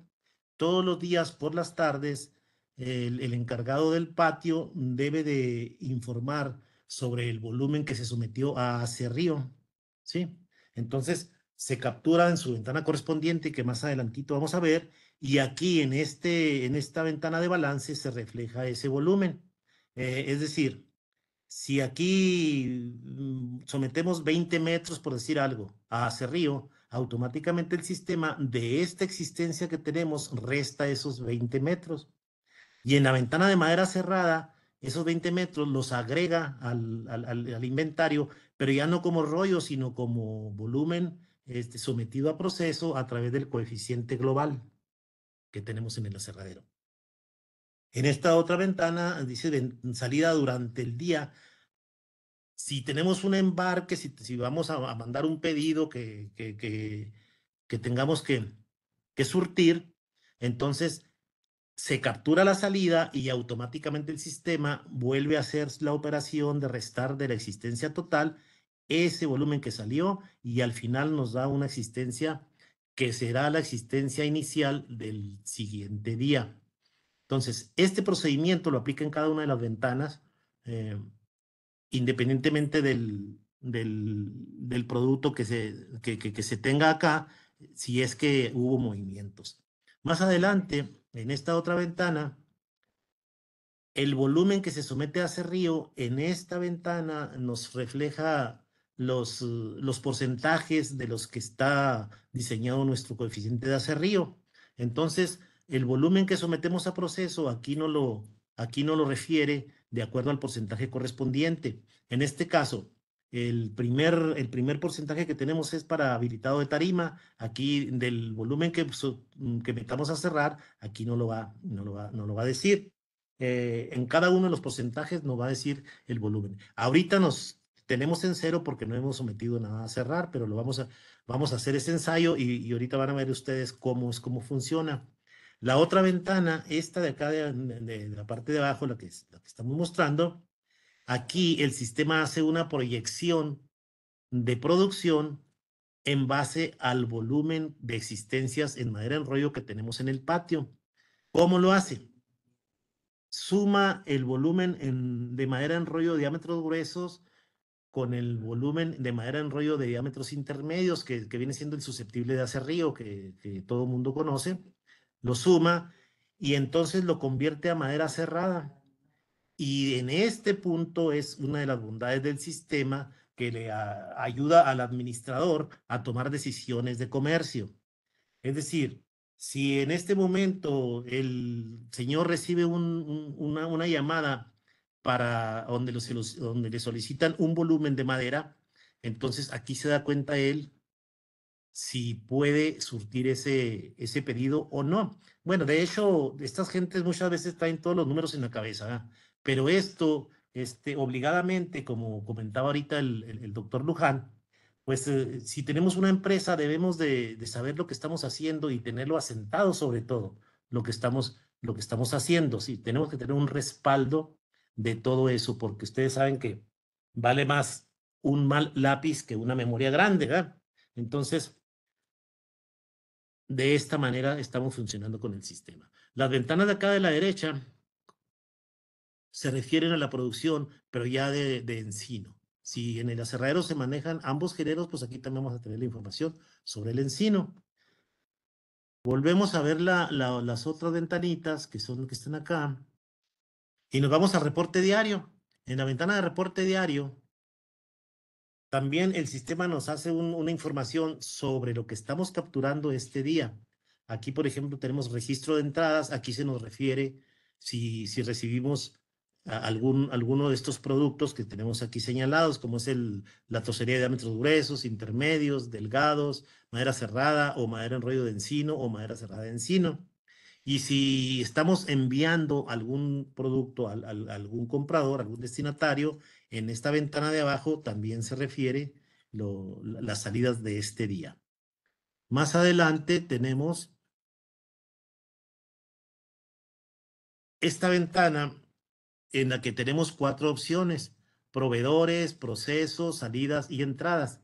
todos los días por las tardes, el, encargado del patio debe de informar sobre el volumen que se sometió a río ¿sí? Entonces, se captura en su ventana correspondiente que más adelantito vamos a ver y aquí en, este, esta ventana de balance se refleja ese volumen. Eh, es decir, si aquí mm, sometemos 20 metros, por decir algo, a ese río, automáticamente el sistema de esta existencia que tenemos resta esos 20 metros. Y en la ventana de madera cerrada, esos 20 metros los agrega al, inventario, pero ya no como rollo, sino como volumen este, sometido a proceso a través del coeficiente global que tenemos en el aserradero. En esta otra ventana dice salida durante el día. Si tenemos un embarque, si, vamos a, mandar un pedido que, que, que, que tengamos que surtir, entonces se captura la salida y automáticamente el sistema vuelve a hacer la operación de restar de la existencia total ese volumen que salió y al final nos da una existencia que será la existencia inicial del siguiente día. Entonces, este procedimiento lo aplica en cada una de las ventanas, eh, independientemente del, producto que se, que se tenga acá, si es que hubo movimientos. Más adelante, en esta otra ventana, el volumen que se somete a ese río en esta ventana nos refleja los, uh, los porcentajes de los que está diseñado nuestro coeficiente de hacer río. Entonces, el volumen que sometemos a proceso aquí no lo, aquí no lo refiere de acuerdo al porcentaje correspondiente. En este caso, el primer, el primer porcentaje que tenemos es para habilitado de tarima. Aquí del volumen que, mm, que metamos a cerrar, aquí no lo va, no lo no lo va a decir. Eh, en cada uno de los porcentajes nos va a decir el volumen. Ahorita nos tenemos en cero porque no hemos sometido nada a cerrar, pero lo vamos a, vamos a hacer ese ensayo y, y ahorita van a ver ustedes cómo es, cómo funciona. La otra ventana, esta de acá de, la parte de abajo, la que, la que estamos mostrando, Aquí el sistema hace una proyección de producción en base al volumen de existencias en madera en rollo que tenemos en el patio. ¿Cómo lo hace? Suma el volumen de madera en rollo de diámetros gruesos con el volumen de madera en rollo de diámetros intermedios, que, viene siendo el susceptible de hacer río, que todo mundo conoce, lo suma y entonces lo convierte a madera cerrada y en este punto es una de las bondades del sistema que le ayuda al administrador a tomar decisiones de comercio. Es decir, si en este momento el señor recibe una, llamada para donde, los, donde le solicitan un volumen de madera, entonces aquí se da cuenta él si puede surtir ese, ese pedido o no. Bueno, de hecho, estas gentes muchas veces traen todos los números en la cabeza. Pero esto, este, obligadamente, como comentaba ahorita el, doctor Luján, pues eh, si tenemos una empresa debemos de, saber lo que estamos haciendo y tenerlo asentado sobre todo, lo que estamos, lo que estamos haciendo. si tenemos que tener un respaldo de todo eso, porque ustedes saben que vale más un mal lápiz que una memoria grande, ¿verdad? Entonces, de esta manera estamos funcionando con el sistema. Las ventanas de acá de la derecha se refieren a la producción, pero ya de, encino. Si en el acerradero se manejan ambos generos, pues aquí también vamos a tener la información sobre el encino. Volvemos a ver las otras ventanitas que son que están acá. Y nos vamos al reporte diario. En la ventana de reporte diario, también el sistema nos hace una información sobre lo que estamos capturando este día. Aquí, por ejemplo, tenemos registro de entradas. Aquí se nos refiere si, si recibimos algún, alguno de estos productos que tenemos aquí señalados, como es el, la tosería de diámetros gruesos, intermedios, delgados, madera cerrada o madera en rollo de encino o madera cerrada de encino. Y si estamos enviando algún producto a, al, algún comprador, algún destinatario, en esta ventana de abajo también se refiere las salidas de este día. Más adelante tenemos esta ventana en la que tenemos cuatro opciones, proveedores, procesos, salidas y entradas.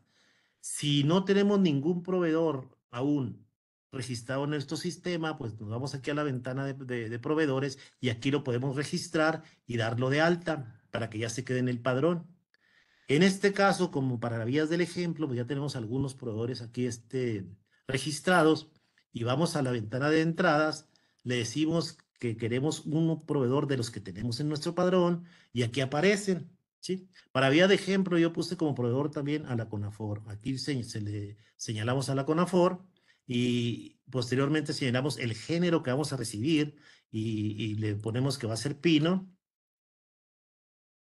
Si no tenemos ningún proveedor aún registrado en nuestro sistema, pues nos vamos aquí a la ventana de, proveedores y aquí lo podemos registrar y darlo de alta para que ya se quede en el padrón. En este caso, como para vías del ejemplo, pues ya tenemos algunos proveedores aquí este, registrados y vamos a la ventana de entradas, le decimos que queremos un proveedor de los que tenemos en nuestro padrón y aquí aparecen. ¿sí? Para vía de ejemplo, yo puse como proveedor también a la CONAFOR. Aquí se, le señalamos a la CONAFOR y posteriormente señalamos el género que vamos a recibir y, le ponemos que va a ser pino.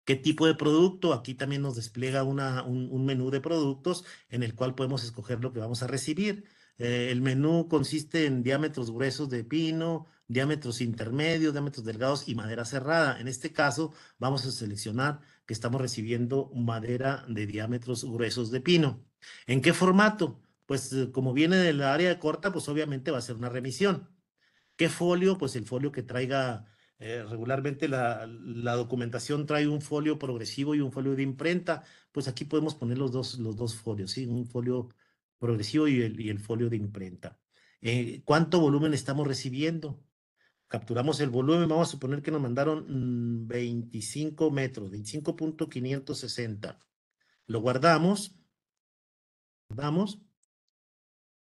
¿Qué tipo de producto? Aquí también nos despliega una, un, menú de productos en el cual podemos escoger lo que vamos a recibir. Eh, el menú consiste en diámetros gruesos de pino, diámetros intermedios, diámetros delgados y madera cerrada. En este caso, vamos a seleccionar que estamos recibiendo madera de diámetros gruesos de pino. ¿En qué formato? Pues eh, como viene del área de corta, pues obviamente va a ser una remisión. ¿Qué folio? Pues el folio que traiga eh, regularmente la, documentación trae un folio progresivo y un folio de imprenta. Pues aquí podemos poner los dos, los dos folios, ¿sí? un folio progresivo y el, el folio de imprenta. Eh, ¿Cuánto volumen estamos recibiendo? capturamos el volumen, vamos a suponer que nos mandaron 25 mm, metros, 25.560. Lo guardamos, guardamos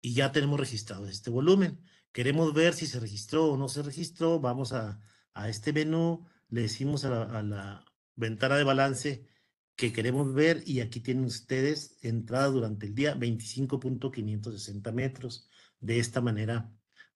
y ya tenemos registrado este volumen. Queremos ver si se registró o no se registró. Vamos a, este menú, le decimos a la, a la ventana de balance que queremos ver y aquí tienen ustedes entrada durante el día 25.560 metros. De esta manera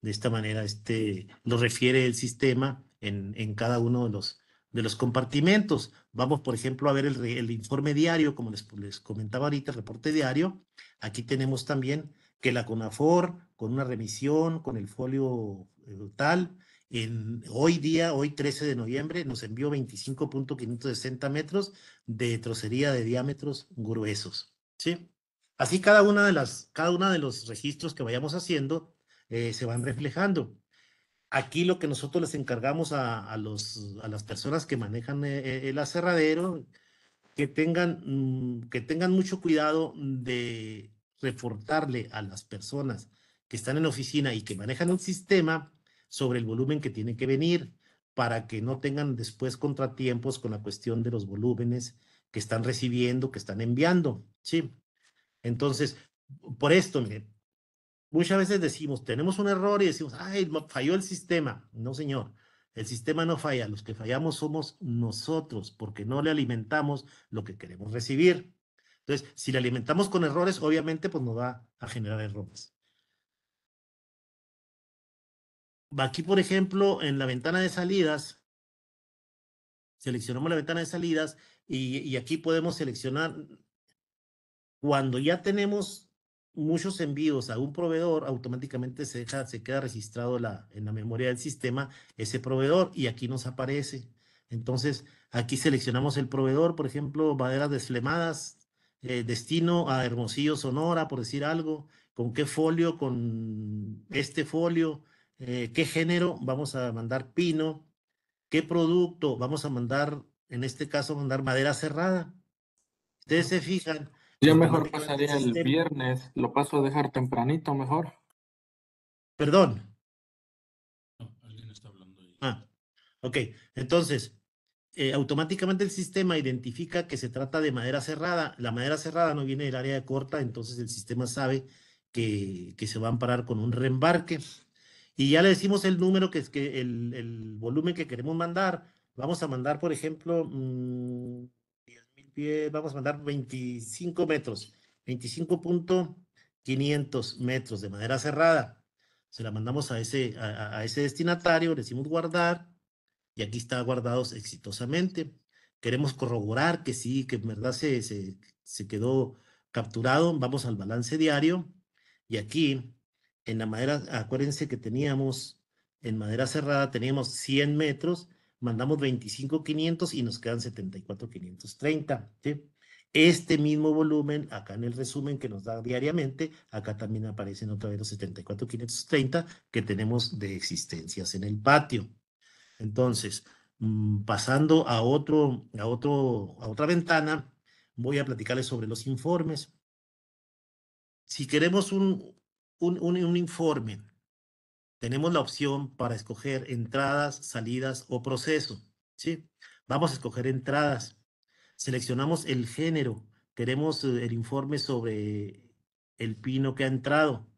de esta manera este, lo refiere el sistema en, cada uno de los, de los compartimentos. Vamos, por ejemplo, a ver el, informe diario, como les, comentaba ahorita, el reporte diario. Aquí tenemos también que la CONAFOR, con una remisión, con el folio brutal, eh, en, hoy día, hoy 13 de noviembre, nos envió 25.560 metros de trocería de diámetros gruesos. ¿sí? Así cada una de las, cada uno de los registros que vayamos haciendo eh, se van reflejando. Aquí lo que nosotros les encargamos a, los, a las personas que manejan eh, el aserradero, que tengan, mm, que tengan mucho cuidado de reportarle a las personas que están en oficina y que manejan el sistema sobre el volumen que tiene que venir para que no tengan después contratiempos con la cuestión de los volúmenes que están recibiendo, que están enviando, ¿sí? Entonces, por esto, mire, Muchas veces decimos, tenemos un error y decimos, ay, falló el sistema. No, señor, el sistema no falla. Los que fallamos somos nosotros porque no le alimentamos lo que queremos recibir. Entonces, si le alimentamos con errores, obviamente, pues nos va a generar errores. Aquí, por ejemplo, en la ventana de salidas, seleccionamos la ventana de salidas y, y aquí podemos seleccionar cuando ya tenemos muchos envíos a un proveedor, automáticamente se, deja, se queda registrado la, en la memoria del sistema ese proveedor y aquí nos aparece. Entonces, aquí seleccionamos el proveedor, por ejemplo, maderas desflemadas, eh, destino a Hermosillo, Sonora, por decir algo, con qué folio, con este folio, eh, qué género, vamos a mandar pino, qué producto, vamos a mandar, en este caso, mandar madera cerrada. Ustedes se fijan, yo este, mejor pasaría el viernes, lo paso a dejar tempranito mejor. Perdón. No, alguien está hablando Ah, ok. Entonces, eh, automáticamente el sistema identifica que se trata de madera cerrada. La madera cerrada no viene del área de corta, entonces el sistema sabe que, que se va a amparar con un reembarque. Y ya le decimos el número, que es que el, volumen que queremos mandar. Vamos a mandar, por ejemplo, mm, vamos a mandar 25 metros, 25.500 metros de madera cerrada. Se la mandamos a ese, a, ese destinatario, le decimos guardar, y aquí está guardados exitosamente. Queremos corroborar que sí, que en verdad se, se, se quedó capturado. Vamos al balance diario, y aquí, en la madera, acuérdense que teníamos, en madera cerrada teníamos 100 metros, mandamos 25,500 y nos quedan 74,530. Este mismo volumen, acá en el resumen que nos da diariamente, acá también aparecen otra vez los 74,530 que tenemos de existencias en el patio. Entonces, mm, pasando a, otro, a, otro, a otra ventana, voy a platicarles sobre los informes. Si queremos un, un, un informe tenemos la opción para escoger entradas, salidas o proceso. ¿sí? Vamos a escoger entradas. Seleccionamos el género. Queremos eh, el informe sobre el pino que ha entrado.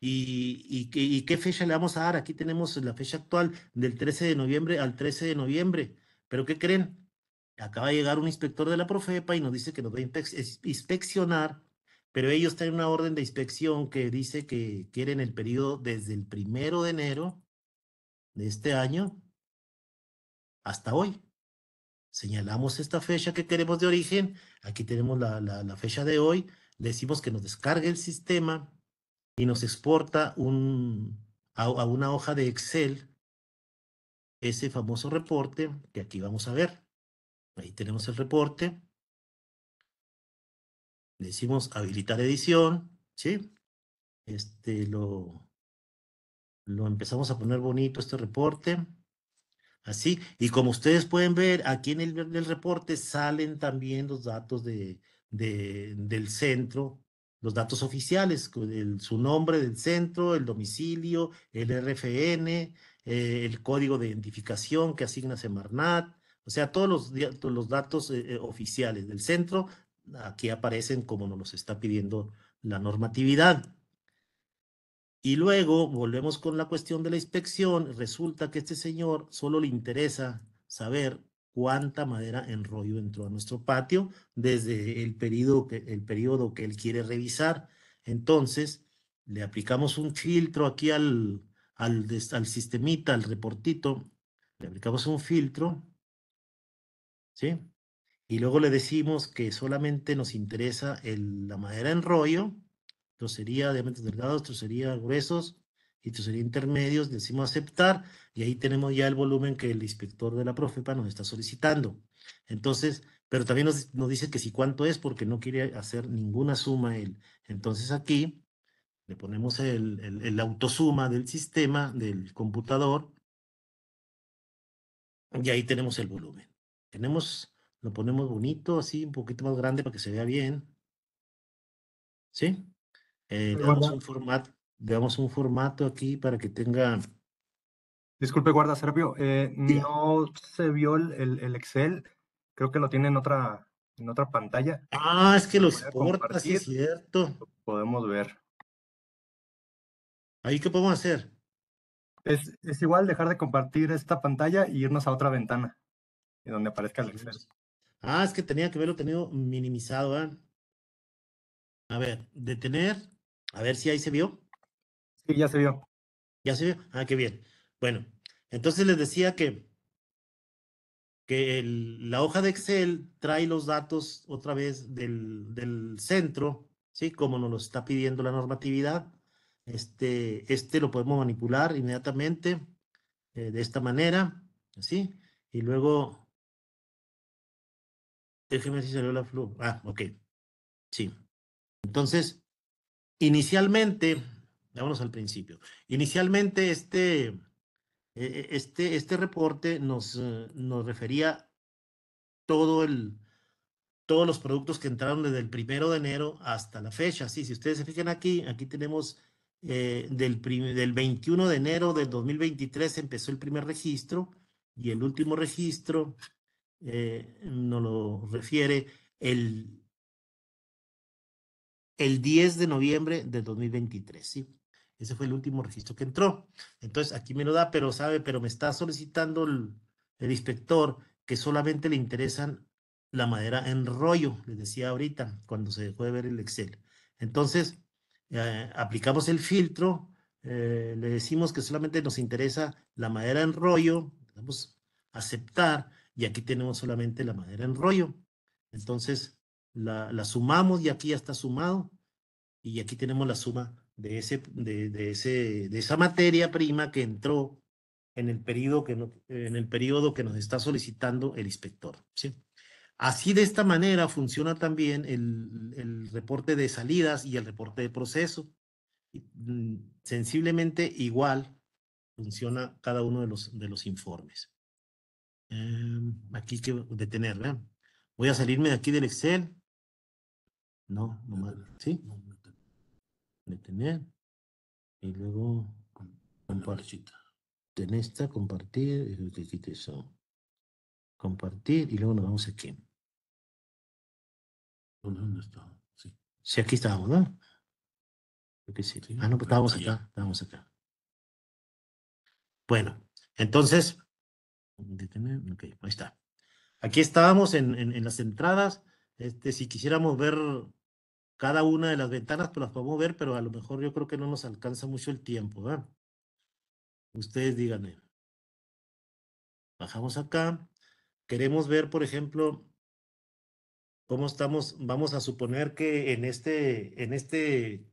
Y, qué fecha le vamos a dar? Aquí tenemos la fecha actual del 13 de noviembre al 13 de noviembre. Pero ¿qué creen? Acaba de llegar un inspector de la Profepa y nos dice que nos va a inspeccionar pero ellos tienen una orden de inspección que dice que quieren el periodo desde el primero de enero de este año hasta hoy. Señalamos esta fecha que queremos de origen, aquí tenemos la, fecha de hoy, le decimos que nos descargue el sistema y nos exporta a una hoja de Excel ese famoso reporte que aquí vamos a ver. Ahí tenemos el reporte le decimos habilitar edición, ¿sí? Este, lo, lo empezamos a poner bonito este reporte, así, y como ustedes pueden ver, aquí en el, reporte salen también los datos de, del centro, los datos oficiales, su nombre del centro, el domicilio, el RFN, eh, el código de identificación que asigna Semarnat, o sea, todos los, los datos eh, eh, oficiales del centro aquí aparecen como nos está pidiendo la normatividad. Y luego volvemos con la cuestión de la inspección. Resulta que este señor solo le interesa saber cuánta madera en rollo entró a nuestro patio desde el periodo que, el periodo que él quiere revisar. Entonces, le aplicamos un filtro aquí al, al, al sistemita, al reportito. Le aplicamos un filtro. ¿Sí? y luego le decimos que solamente nos interesa el, la madera en rollo, trocería, diámetros delgados, trocería gruesos y trocería intermedios, decimos aceptar y ahí tenemos ya el volumen que el inspector de la Profepa nos está solicitando. Entonces, pero también nos, dice que si cuánto es porque no quiere hacer ninguna suma él. Entonces aquí le ponemos el, el, el autosuma del sistema, del computador, y ahí tenemos el volumen. Tenemos lo ponemos bonito, así, un poquito más grande para que se vea bien. ¿Sí? Eh, un formato, un formato aquí para que tenga... Disculpe, guarda, Sergio, eh, no se vio el, el, Excel, creo que lo tiene en otra, en otra pantalla. Ah, es que lo exporta, es cierto. podemos ver. ¿Ahí qué podemos hacer? Es, es, igual dejar de compartir esta pantalla y e irnos a otra ventana, en donde aparezca el Excel. Ah, es que tenía que haberlo tenido minimizado, ¿eh? A ver, detener. A ver si ahí se vio. Sí, ya se vio. Ya se vio. Ah, qué bien. Bueno, entonces les decía que, que la hoja de Excel trae los datos otra vez del, del centro, ¿sí? Como nos lo está pidiendo la normatividad. Este, este lo podemos manipular inmediatamente eh, de esta manera, ¿sí? Y luego Déjeme si salió la flu. Ah, ok. Sí. Entonces, inicialmente, vámonos al principio. Inicialmente, este, e-, e-, este, este reporte nos, eh, nos refería todo el, todos los productos que entraron desde el primero de enero hasta la fecha. Sí, si ustedes se fijan aquí, aquí tenemos eh, del, del 21 de enero del 2023 empezó el primer registro y el último registro eh, no nos lo refiere el, el 10 de noviembre de 2023, ¿sí? Ese fue el último registro que entró. Entonces, aquí me lo da, pero sabe, pero me está solicitando el, inspector que solamente le interesan la madera en rollo, les decía ahorita, cuando se dejó de ver el Excel. Entonces, eh, aplicamos el filtro, eh, le decimos que solamente nos interesa la madera en rollo, damos aceptar, y aquí tenemos solamente la madera en rollo. Entonces la, sumamos y aquí ya está sumado y aquí tenemos la suma de, ese, de, de, ese, de esa materia prima que entró en el, periodo que en el periodo que nos está solicitando el inspector. Así de esta manera funciona también el, el reporte de salidas y el reporte de proceso. Mm, sensiblemente igual funciona cada uno de los, de los informes. Em, aquí que detener, ¿verdad? Voy a salirme de aquí del Excel. No, nomás, ¿sí? Detener. Y luego compartir. En esta, compartir, eso. Compartir y luego nos vamos aquí. ¿Dónde está? Sí. sí, aquí estábamos, ¿verdad? Creo que Ah, no, pues estábamos acá, estábamos acá. Bueno, entonces Ok, ahí está. Aquí estábamos en, las entradas. Este, si quisiéramos ver cada una de las ventanas, pues las podemos ver, pero a lo mejor yo creo que no nos alcanza mucho el tiempo. Ustedes díganme. Bajamos acá. Queremos ver, por ejemplo, cómo estamos. Vamos a suponer que en este, en este,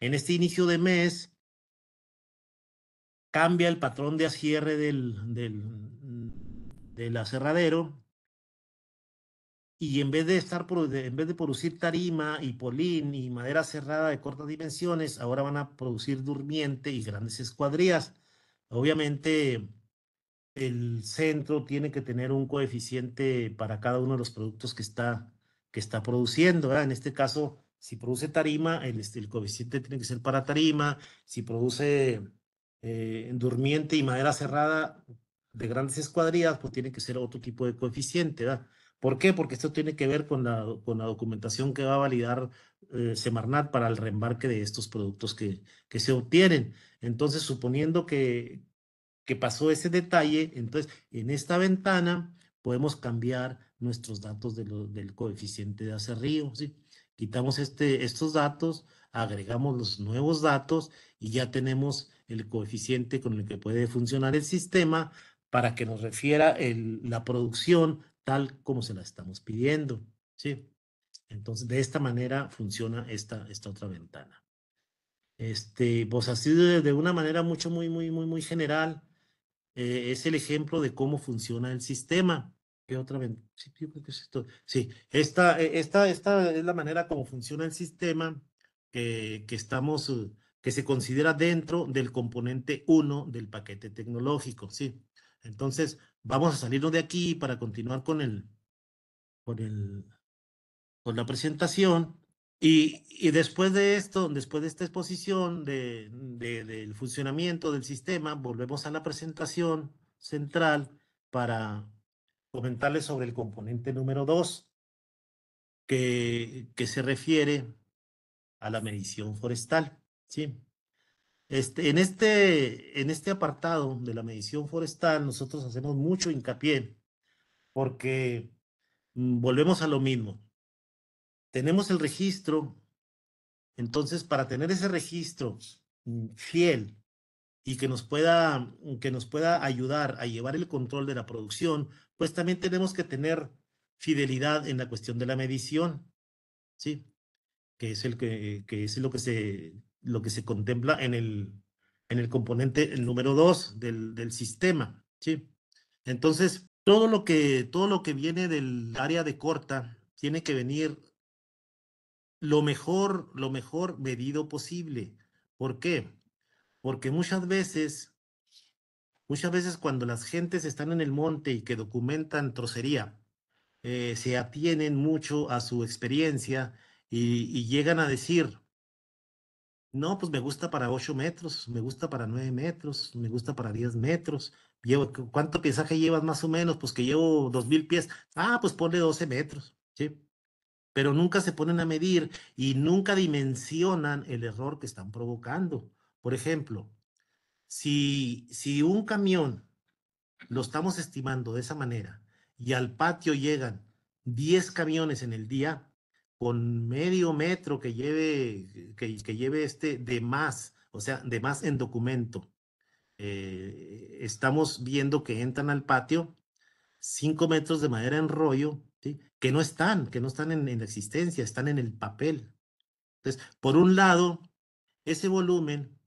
en este inicio de mes cambia el patrón de cierre del, del del aserradero y en vez de estar en vez de producir tarima y polín y madera cerrada de cortas dimensiones, ahora van a producir durmiente y grandes escuadrías. Obviamente el centro tiene que tener un coeficiente para cada uno de los productos que está que está produciendo, En este caso, si produce tarima, este, el, coeficiente tiene que ser para tarima, si produce eh, durmiente y madera cerrada, de grandes escuadrillas, pues tiene que ser otro tipo de coeficiente, ¿verdad? ¿Por qué? Porque esto tiene que ver con la, con la documentación que va a validar eh, Semarnat para el reembarque de estos productos que, que se obtienen. Entonces, suponiendo que, que pasó ese detalle, entonces en esta ventana podemos cambiar nuestros datos del coeficiente de acerrío, ¿sí? Quitamos este, estos datos, agregamos los nuevos datos y ya tenemos el coeficiente con el que puede funcionar el sistema para que nos refiera la producción tal como se la estamos pidiendo. ¿sí? Entonces, de esta manera funciona esta, esta otra ventana. Este, pues así de, de una manera mucho, muy, muy, muy, muy general, eh, es el ejemplo de cómo funciona el sistema. ¿Qué otra ventana? Sí, esta, e, esta, esta es la manera como funciona el sistema que, que estamos eh, que se considera dentro del componente 1 del paquete tecnológico, ¿sí? Entonces, vamos a salirnos de aquí para continuar con el, con el, con la presentación. Y, después de esto, después de esta exposición del funcionamiento del sistema, volvemos a la presentación central para comentarles sobre el componente número 2, que, que se refiere a la medición forestal. ¿sí? Este, en, este, en este apartado de la medición forestal, nosotros hacemos mucho hincapié porque mm, volvemos a lo mismo. Tenemos el registro, entonces para tener ese registro mm, fiel y que nos pueda, mm, que nos pueda ayudar a llevar el control de la producción, pues también tenemos que tener fidelidad en la cuestión de la medición, ¿sí? Que es, el que, que es lo que se lo que se contempla en el, en el componente el número 2 del, sistema. ¿sí? Entonces, todo lo, que, todo lo que viene del área de corta tiene que venir lo mejor, lo mejor medido posible. ¿Por qué? Porque muchas veces, muchas veces cuando las gentes están en el monte y que documentan trocería, eh, se atienen mucho a su experiencia y llegan a decir, no, pues me gusta para 8 metros, me gusta para 9 metros, me gusta para 10 metros. Llevo, ¿Cuánto pesaje llevas más o menos? Pues que llevo mil pies. Ah, pues ponle 12 metros, ¿sí? Pero nunca se ponen a medir y nunca dimensionan el error que están provocando. Por ejemplo, si, si un camión lo estamos estimando de esa manera y al patio llegan 10 camiones en el día, con medio metro que lleve, que, lleve este de más, o sea, de más en documento. Eh, estamos viendo que entran al patio cinco metros de madera en rollo, que no están, que no están en, existencia, están en el papel. Entonces, por un lado, ese volumen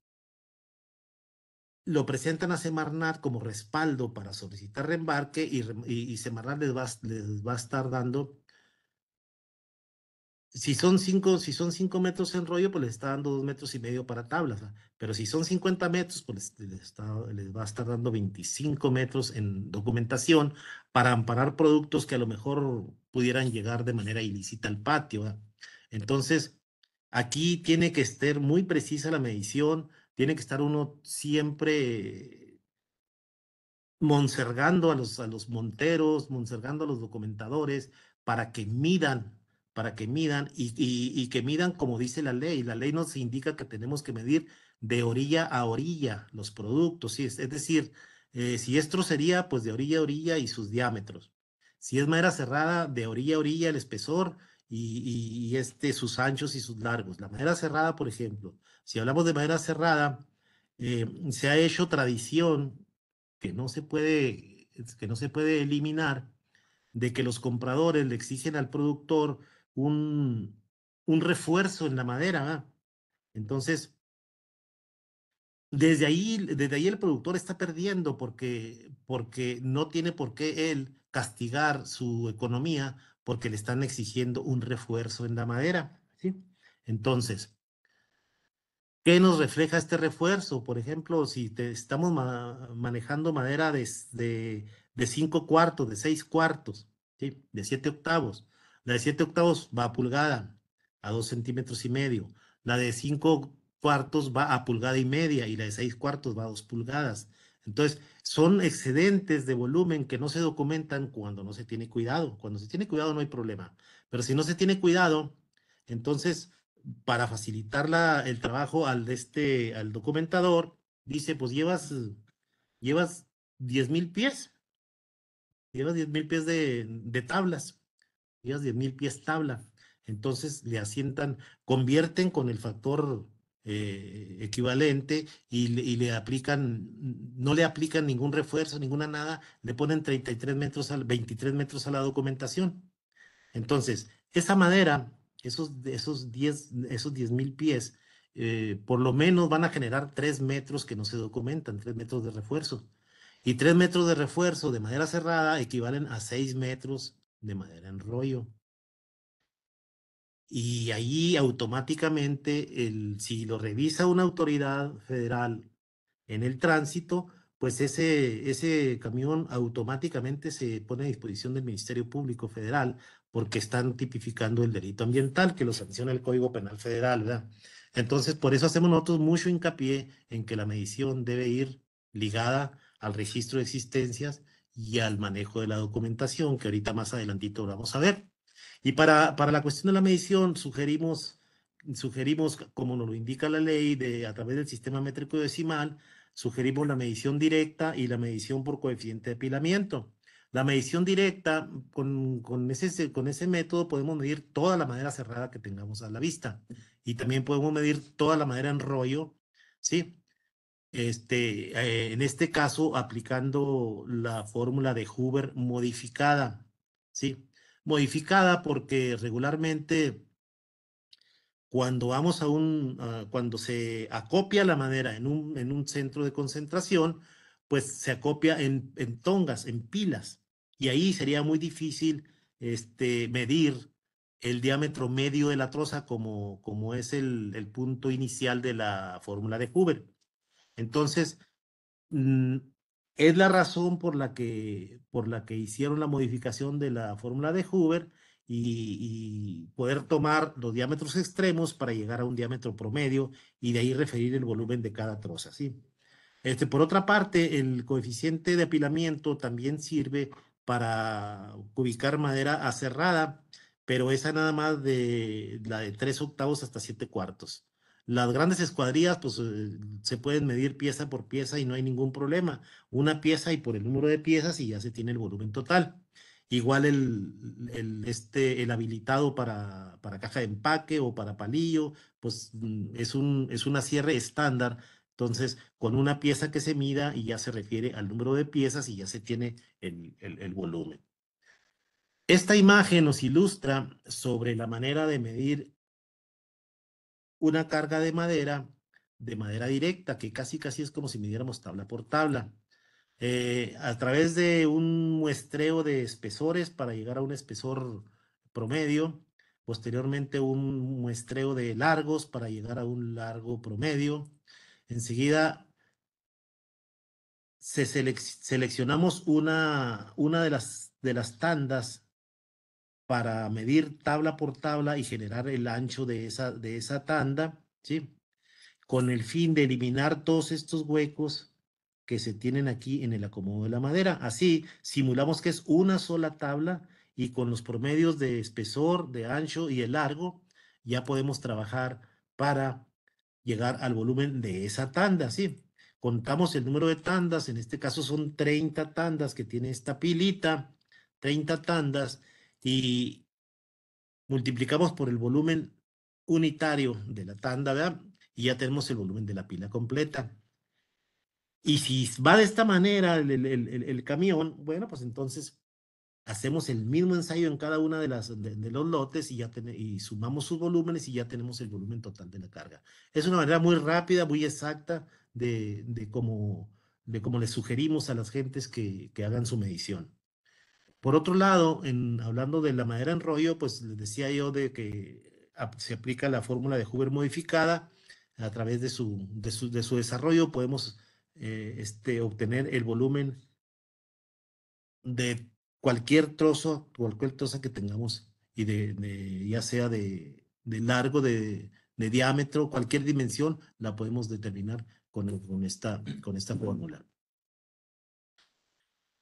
lo presentan a Semarnat como respaldo para solicitar reembarque y, Semarnat les va, les va a estar dando si son si son cinco metros en rollo, pues les está dando dos metros y medio para tablas. Pero si son 50 metros, pues les, va a estar dando 25 metros en documentación para amparar productos que a lo mejor pudieran llegar de manera ilícita al patio. Entonces, aquí tiene que estar muy precisa la medición, tiene que estar uno siempre monsergando a los, a los monteros, monsergando a los documentadores para que midan para que midan y, que midan como dice la ley. La ley nos indica que tenemos que medir de orilla a orilla los productos, es, decir, eh, si es trocería, pues de orilla a orilla y sus diámetros. Si es madera cerrada, de orilla a orilla el espesor y, este, sus anchos y sus largos. La madera cerrada, por ejemplo, si hablamos de madera cerrada, eh, se ha hecho tradición que no se puede, que no se puede eliminar de que los compradores le exigen al productor un, refuerzo en la madera. Entonces, desde ahí, desde ahí el productor está perdiendo porque, porque no tiene por qué él castigar su economía porque le están exigiendo un refuerzo en la madera. ¿sí? Entonces, ¿qué nos refleja este refuerzo? Por ejemplo, si estamos manejando madera de, de, cinco cuartos, de seis cuartos, ¿sí? de siete octavos, la de 7 octavos va a pulgada, a 2 centímetros y medio. La de 5 cuartos va a pulgada y media y la de 6 cuartos va a 2 pulgadas. Entonces, son excedentes de volumen que no se documentan cuando no se tiene cuidado. Cuando se tiene cuidado no hay problema. Pero si no se tiene cuidado, entonces, para facilitar el trabajo al, de este, al documentador, dice, pues llevas, llevas mil pies. Llevas diez mil pies de, de tablas. 10 mil pies tabla. Entonces le asientan, convierten con el factor eh, equivalente y, le aplican, no le aplican ningún refuerzo, ninguna nada, le ponen 33 metros al, 23 metros a la documentación. Entonces, esa madera, esos, esos 10 esos mil pies, eh, por lo menos van a generar 3 metros que no se documentan, 3 metros de refuerzo. Y 3 metros de refuerzo de madera cerrada equivalen a 6 metros de madera en rollo. Y ahí automáticamente, el, si lo revisa una autoridad federal en el tránsito, pues ese, ese camión automáticamente se pone a disposición del Ministerio Público Federal porque están tipificando el delito ambiental que lo sanciona el Código Penal Federal, ¿verdad? Entonces, por eso hacemos nosotros mucho hincapié en que la medición debe ir ligada al registro de existencias y al manejo de la documentación, que ahorita más adelantito vamos a ver. Y para, para la cuestión de la medición, sugerimos, sugerimos, como nos lo indica la ley, de, a través del sistema métrico decimal, sugerimos la medición directa y la medición por coeficiente de apilamiento. La medición directa, con, con, ese, con ese método podemos medir toda la madera cerrada que tengamos a la vista y también podemos medir toda la madera en rollo, ¿sí? este, eh, en este caso aplicando la fórmula de Huber modificada, ¿sí? Modificada porque regularmente cuando vamos a un, ah, cuando se acopia la madera en un, en un centro de concentración, pues se acopia en, en, tongas, en pilas, y ahí sería muy difícil este, medir el diámetro medio de la troza como, como es el, el punto inicial de la fórmula de Huber. Entonces, mm, es la razón por la, que, por la que hicieron la modificación de la fórmula de Huber y, poder tomar los diámetros extremos para llegar a un diámetro promedio y de ahí referir el volumen de cada troza, ¿sí? Este, por otra parte, el coeficiente de apilamiento también sirve para ubicar madera aserrada, pero esa nada más de la de 3 octavos hasta siete cuartos. Las grandes escuadrillas, pues eh, se pueden medir pieza por pieza y no hay ningún problema. Una pieza y por el número de piezas y ya se tiene el volumen total. Igual el, este, el habilitado para, para, caja de empaque o para palillo, pues mm, es, un, es una cierre estándar. Entonces, con una pieza que se mida y ya se refiere al número de piezas y ya se tiene el, el, el volumen. Esta imagen nos ilustra sobre la manera de medir una carga de madera, de madera directa, que casi casi es como si midiéramos tabla por tabla. Eh, a través de un muestreo de espesores para llegar a un espesor promedio, posteriormente un muestreo de largos para llegar a un largo promedio. Enseguida seleccionamos una, una de, las, de las tandas para medir tabla por tabla y generar el ancho de esa, de esa tanda, ¿sí? Con el fin de eliminar todos estos huecos que se tienen aquí en el acomodo de la madera. Así simulamos que es una sola tabla y con los promedios de espesor, de ancho y de largo, ya podemos trabajar para llegar al volumen de esa tanda, ¿sí? Contamos el número de tandas, en este caso son 30 tandas que tiene esta pilita, 30 tandas, y multiplicamos por el volumen unitario de la tanda, ¿verdad? Y ya tenemos el volumen de la pila completa. Y si va de esta manera el, el, camión, bueno, pues entonces hacemos el mismo ensayo en cada una de las de, los lotes y ya y sumamos sus volúmenes y ya tenemos el volumen total de la carga. Es una manera muy rápida, muy exacta de, de cómo de les sugerimos a las gentes que, que hagan su medición. Por otro lado, hablando de la madera en rollo, pues les decía yo de que ah, se aplica la fórmula de Huber modificada. A través de su, desarrollo podemos eh, este, obtener el volumen de cualquier trozo, cualquier trozo que tengamos, y de, ya sea de, largo, de, diámetro, cualquier dimensión, la podemos determinar con esta fórmula.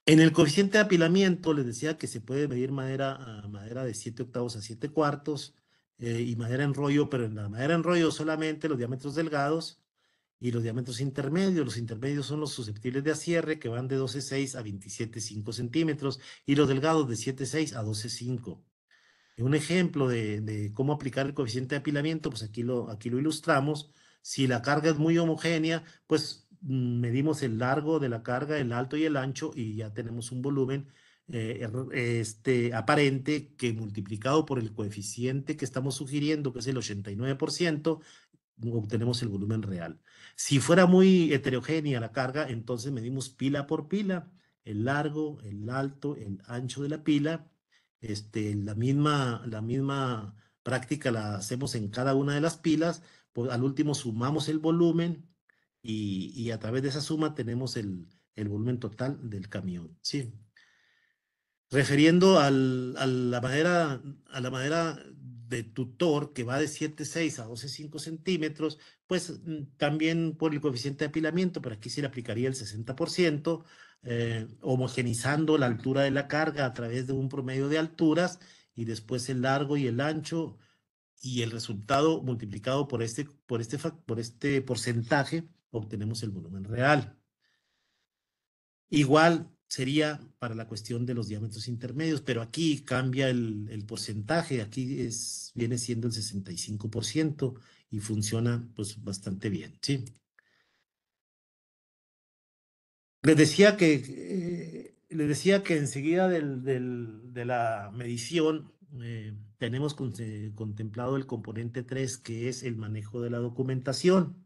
En el coeficiente de apilamiento les decía que se puede medir madera, ah, madera de 7 octavos a 7 cuartos eh, y madera en rollo, pero en la madera en rollo solamente los diámetros delgados y los diámetros intermedios. Los intermedios son los susceptibles de acierre que van de 12,6 a 27,5 centímetros y los delgados de 7,6 a 12,5. Un ejemplo de, de, cómo aplicar el coeficiente de apilamiento, pues aquí lo, aquí lo ilustramos. Si la carga es muy homogénea, pues Mm, medimos el largo de la carga, el alto y el ancho y ya tenemos un volumen eh, este, aparente que multiplicado por el coeficiente que estamos sugiriendo, que es el 89%, obtenemos el volumen real. Si fuera muy heterogénea la carga, entonces medimos pila por pila, el largo, el alto, el ancho de la pila. Este, la, misma, la misma práctica la hacemos en cada una de las pilas. Pues, al último sumamos el volumen y, a través de esa suma tenemos el, volumen total del camión. ¿sí? Refiriendo a, la madera, a la madera de tutor que va de 7,6 a 12,5 centímetros, pues mm, también por el coeficiente de apilamiento, pero aquí se le aplicaría el 60%, eh, homogenizando la altura de la carga a través de un promedio de alturas y después el largo y el ancho y el resultado multiplicado por este, por este, por este porcentaje obtenemos el volumen real. Igual sería para la cuestión de los diámetros intermedios, pero aquí cambia el, porcentaje, aquí es, viene siendo el 65% y funciona pues bastante bien, ¿sí? Les decía que, eh, decía que enseguida de la medición eh, tenemos eh, contemplado el componente 3, que es el manejo de la documentación.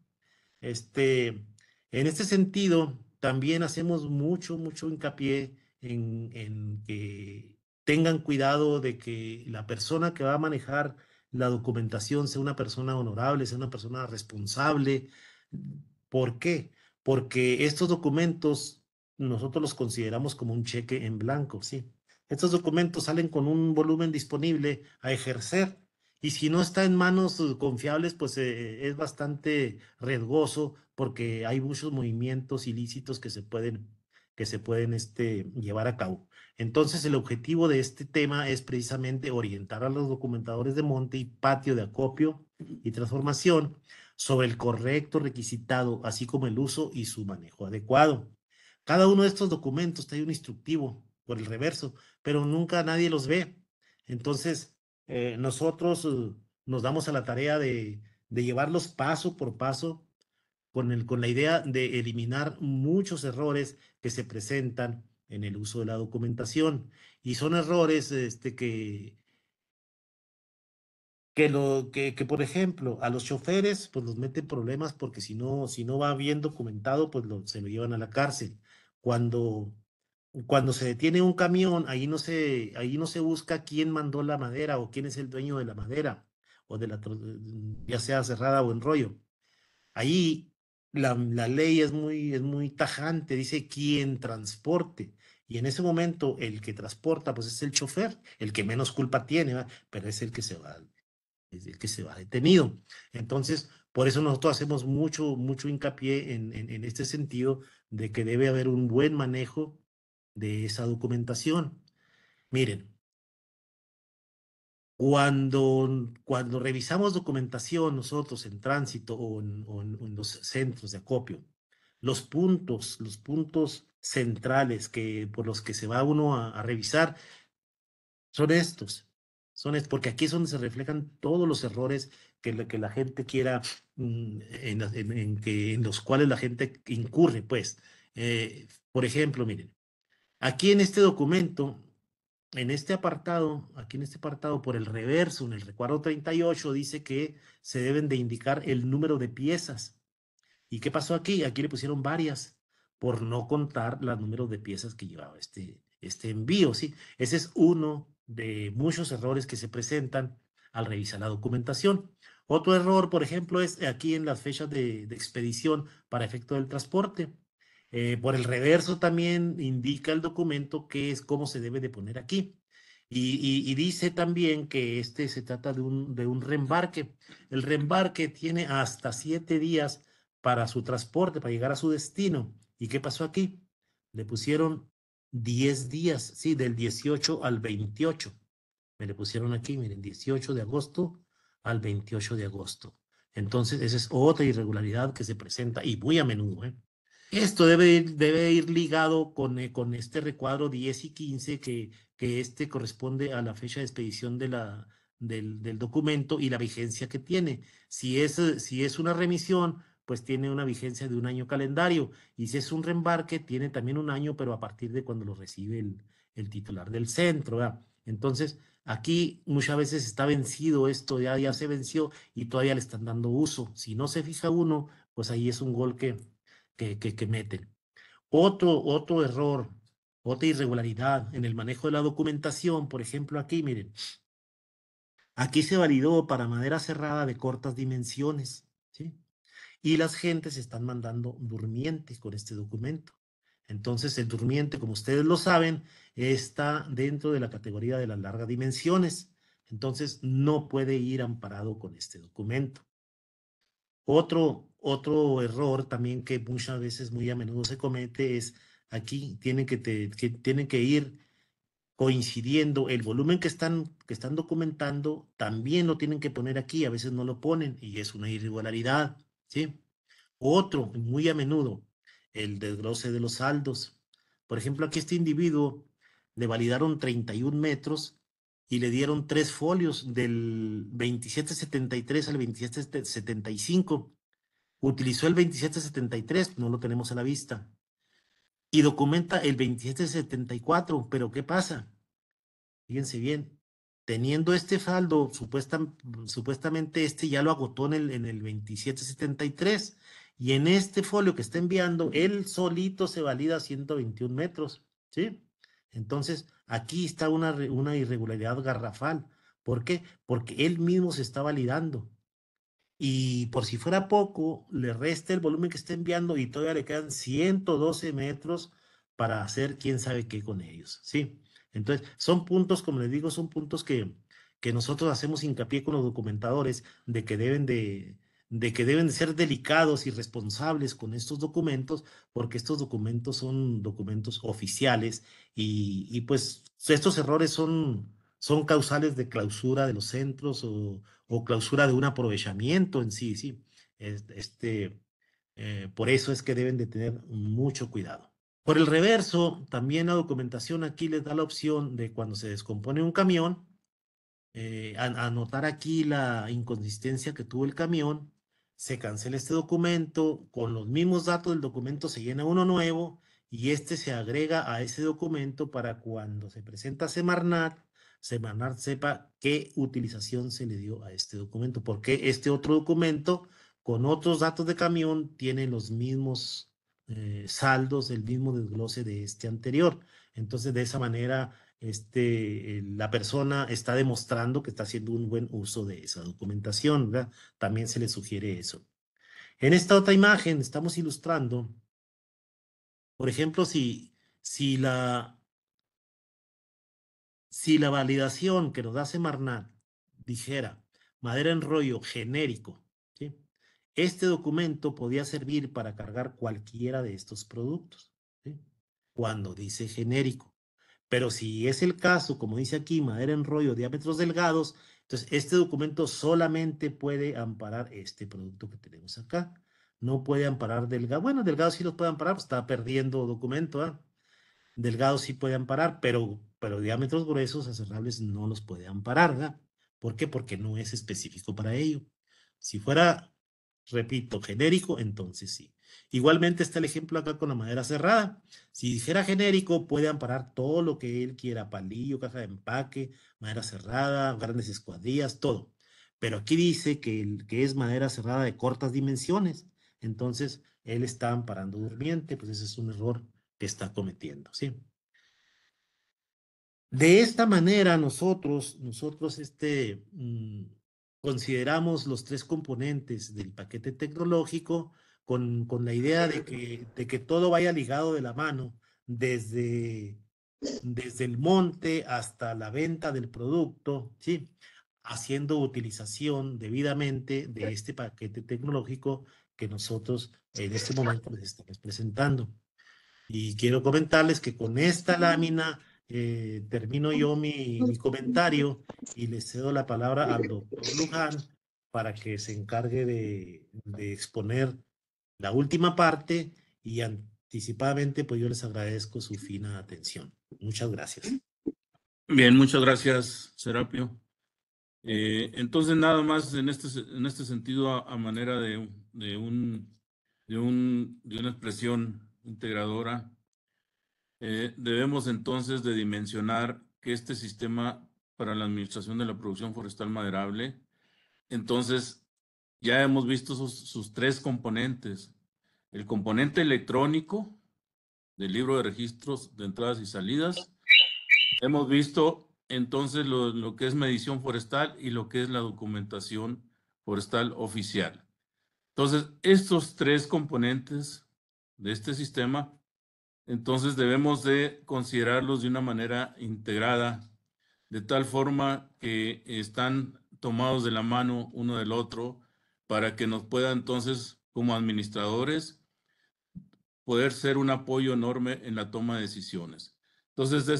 Este, en este sentido, también hacemos mucho, mucho hincapié en, en que tengan cuidado de que la persona que va a manejar la documentación sea una persona honorable, sea una persona responsable. ¿Por qué? Porque estos documentos nosotros los consideramos como un cheque en blanco, ¿sí? Estos documentos salen con un volumen disponible a ejercer y si no está en manos uh, confiables, pues eh, es bastante riesgoso porque hay muchos movimientos ilícitos que se pueden, que se pueden este, llevar a cabo. Entonces, el objetivo de este tema es precisamente orientar a los documentadores de monte y patio de acopio y transformación sobre el correcto requisitado, así como el uso y su manejo adecuado. Cada uno de estos documentos trae un instructivo por el reverso, pero nunca nadie los ve. Entonces, eh, nosotros uh, nos damos a la tarea de, llevarlos paso por paso con, la idea de eliminar muchos errores que se presentan en el uso de la documentación. Y son errores este, que, por ejemplo, a los choferes pues los meten problemas porque si no, si no va bien documentado, pues se lo llevan a la cárcel. Cuando cuando se detiene un camión, ahí no se, ahí no se busca quién mandó la madera o quién es el dueño de la madera, o de la, ya sea cerrada o en rollo. Ahí la, la ley es muy, es muy tajante, dice quién transporte. Y en ese momento el que transporta, pues es el chofer, el que menos culpa tiene, pero es el que se va, es el que se va detenido. Entonces, por eso nosotros hacemos mucho, mucho hincapié en, en este sentido de que debe haber un buen manejo de esa documentación. Miren, cuando, cuando revisamos documentación nosotros en tránsito o en, los centros de acopio, los puntos, los puntos centrales que, por los que se va uno a, revisar son estos. Son estos, porque aquí es donde se reflejan todos los errores que, la, que la gente quiera, mm, en, que, en los cuales la gente incurre, pues. Eh, por ejemplo, miren, Aquí en este documento, en este apartado, aquí en este apartado por el reverso, en el recuadro 38, dice que se deben de indicar el número de piezas. ¿Y qué pasó aquí? Aquí le pusieron varias por no contar los números de piezas que llevaba este, este envío, ¿sí? Ese es uno de muchos errores que se presentan al revisar la documentación. Otro error, por ejemplo, es aquí en las fechas de expedición para efecto del transporte. Eh, por el reverso también indica el documento qué es cómo se debe de poner aquí. Y, dice también que este se trata de un, de un reembarque. El reembarque tiene hasta siete días para su transporte, para llegar a su destino. ¿Y qué pasó aquí? Le pusieron diez días, sí, del 18 al 28. Me le pusieron aquí, miren, 18 de agosto al 28 de agosto. Entonces, esa es otra irregularidad que se presenta y muy a menudo, ¿eh? Esto debe, debe ir ligado con, eh, con este recuadro 10 y 15 que, que este corresponde a la fecha de expedición de la, del, documento y la vigencia que tiene. Si es, si es una remisión, pues tiene una vigencia de un año calendario. Y si es un reembarque, tiene también un año, pero a partir de cuando lo recibe el, titular del centro. Entonces, aquí muchas veces está vencido esto, ya, ya se venció y todavía le están dando uso. Si no se fija uno, pues ahí es un gol que, que, meten. Otro, otro error, otra irregularidad en el manejo de la documentación, por ejemplo, aquí, miren, aquí se validó para madera cerrada de cortas dimensiones, ¿sí? Y las gentes están mandando durmientes con este documento. Entonces, el durmiente, como ustedes lo saben, está dentro de la categoría de las largas dimensiones. Entonces, no puede ir amparado con este documento. Otro, otro error también que muchas veces, muy a menudo se comete es aquí tienen que, tienen que ir coincidiendo el volumen que están, que están documentando, también lo tienen que poner aquí, a veces no lo ponen y es una irregularidad, ¿sí? Otro, muy a menudo, el desglose de los saldos. Por ejemplo, aquí este individuo le validaron 31 metros y le dieron tres folios del 2773 al 2775 utilizó el 2773, no lo tenemos a la vista, y documenta el 2774, pero ¿qué pasa? Fíjense bien, teniendo este faldo, supuestamente este ya lo agotó en el, en el 2773, y en este folio que está enviando, él solito se valida 121 metros, ¿sí? Entonces, aquí está una, una irregularidad garrafal. ¿Por qué? Porque él mismo se está validando. Y por si fuera poco, le resta el volumen que está enviando y todavía le quedan 112 metros para hacer quién sabe qué con ellos, ¿sí? Entonces, son puntos, como les digo, son puntos que, que nosotros hacemos hincapié con los documentadores de que deben de, de que deben ser delicados y responsables con estos documentos, porque estos documentos son documentos oficiales y, y pues estos errores son, son causales de clausura de los centros o, clausura de un aprovechamiento en sí, sí. Este, eh, por eso es que deben de tener mucho cuidado. Por el reverso, también la documentación aquí les da la opción de cuando se descompone un camión, eh, anotar aquí la inconsistencia que tuvo el camión, se cancela este documento, con los mismos datos del documento se llena uno nuevo y este se agrega a ese documento para cuando se presenta Semarnat semanar sepa qué utilización se le dio a este documento, porque este otro documento con otros datos de camión tiene los mismos eh, saldos, el mismo desglose de este anterior. Entonces, de esa manera, este, eh, la persona está demostrando que está haciendo un buen uso de esa documentación, ¿verdad? También se le sugiere eso. En esta otra imagen estamos ilustrando, por ejemplo, si, si la si la validación que nos da Semarnat dijera madera en rollo genérico, este documento podía servir para cargar cualquiera de estos productos, cuando dice genérico. Pero si es el caso, como dice aquí, madera en rollo, diámetros delgados, entonces este documento solamente puede amparar este producto que tenemos acá. No puede amparar delgado. Bueno, delgado sí los puede amparar, pues, está perdiendo documento. ¿ah? Delgado sí puede amparar, pero pero diámetros gruesos acerrables no los puede amparar. ¿verdad? ¿Por qué? Porque no es específico para ello. Si fuera, repito, genérico, entonces sí. Igualmente está el ejemplo acá con la madera cerrada. Si dijera genérico, puede amparar todo lo que él quiera, palillo, caja de empaque, madera cerrada, grandes escuadrillas, todo. Pero aquí dice que, el, que es madera cerrada de cortas dimensiones. Entonces, él está amparando durmiente, pues ese es un error que está cometiendo, ¿sí? De esta manera nosotros, nosotros este, mm, consideramos los tres componentes del paquete tecnológico con, con la idea de que, de que todo vaya ligado de la mano desde, desde el monte hasta la venta del producto, ¿sí? haciendo utilización debidamente de este paquete tecnológico que nosotros en este momento les estamos presentando. Y quiero comentarles que con esta lámina eh, termino yo mi, comentario y le cedo la palabra al doctor Luján para que se encargue de, exponer la última parte y anticipadamente pues yo les agradezco su fina atención. Muchas gracias. Bien, muchas gracias, Serapio. Eh, entonces, nada más en este, en este sentido, a, manera de, de, un, de, un, de una expresión integradora, eh, debemos entonces de dimensionar que este sistema para la administración de la producción forestal maderable, entonces ya hemos visto sus, tres componentes. El componente electrónico del libro de registros de entradas y salidas. Hemos visto entonces lo, lo que es medición forestal y lo que es la documentación forestal oficial. Entonces, estos tres componentes de este sistema entonces debemos de considerarlos de una manera integrada, de tal forma que están tomados de la mano uno del otro para que nos pueda entonces como administradores poder ser un apoyo enorme en la toma de decisiones. Entonces, de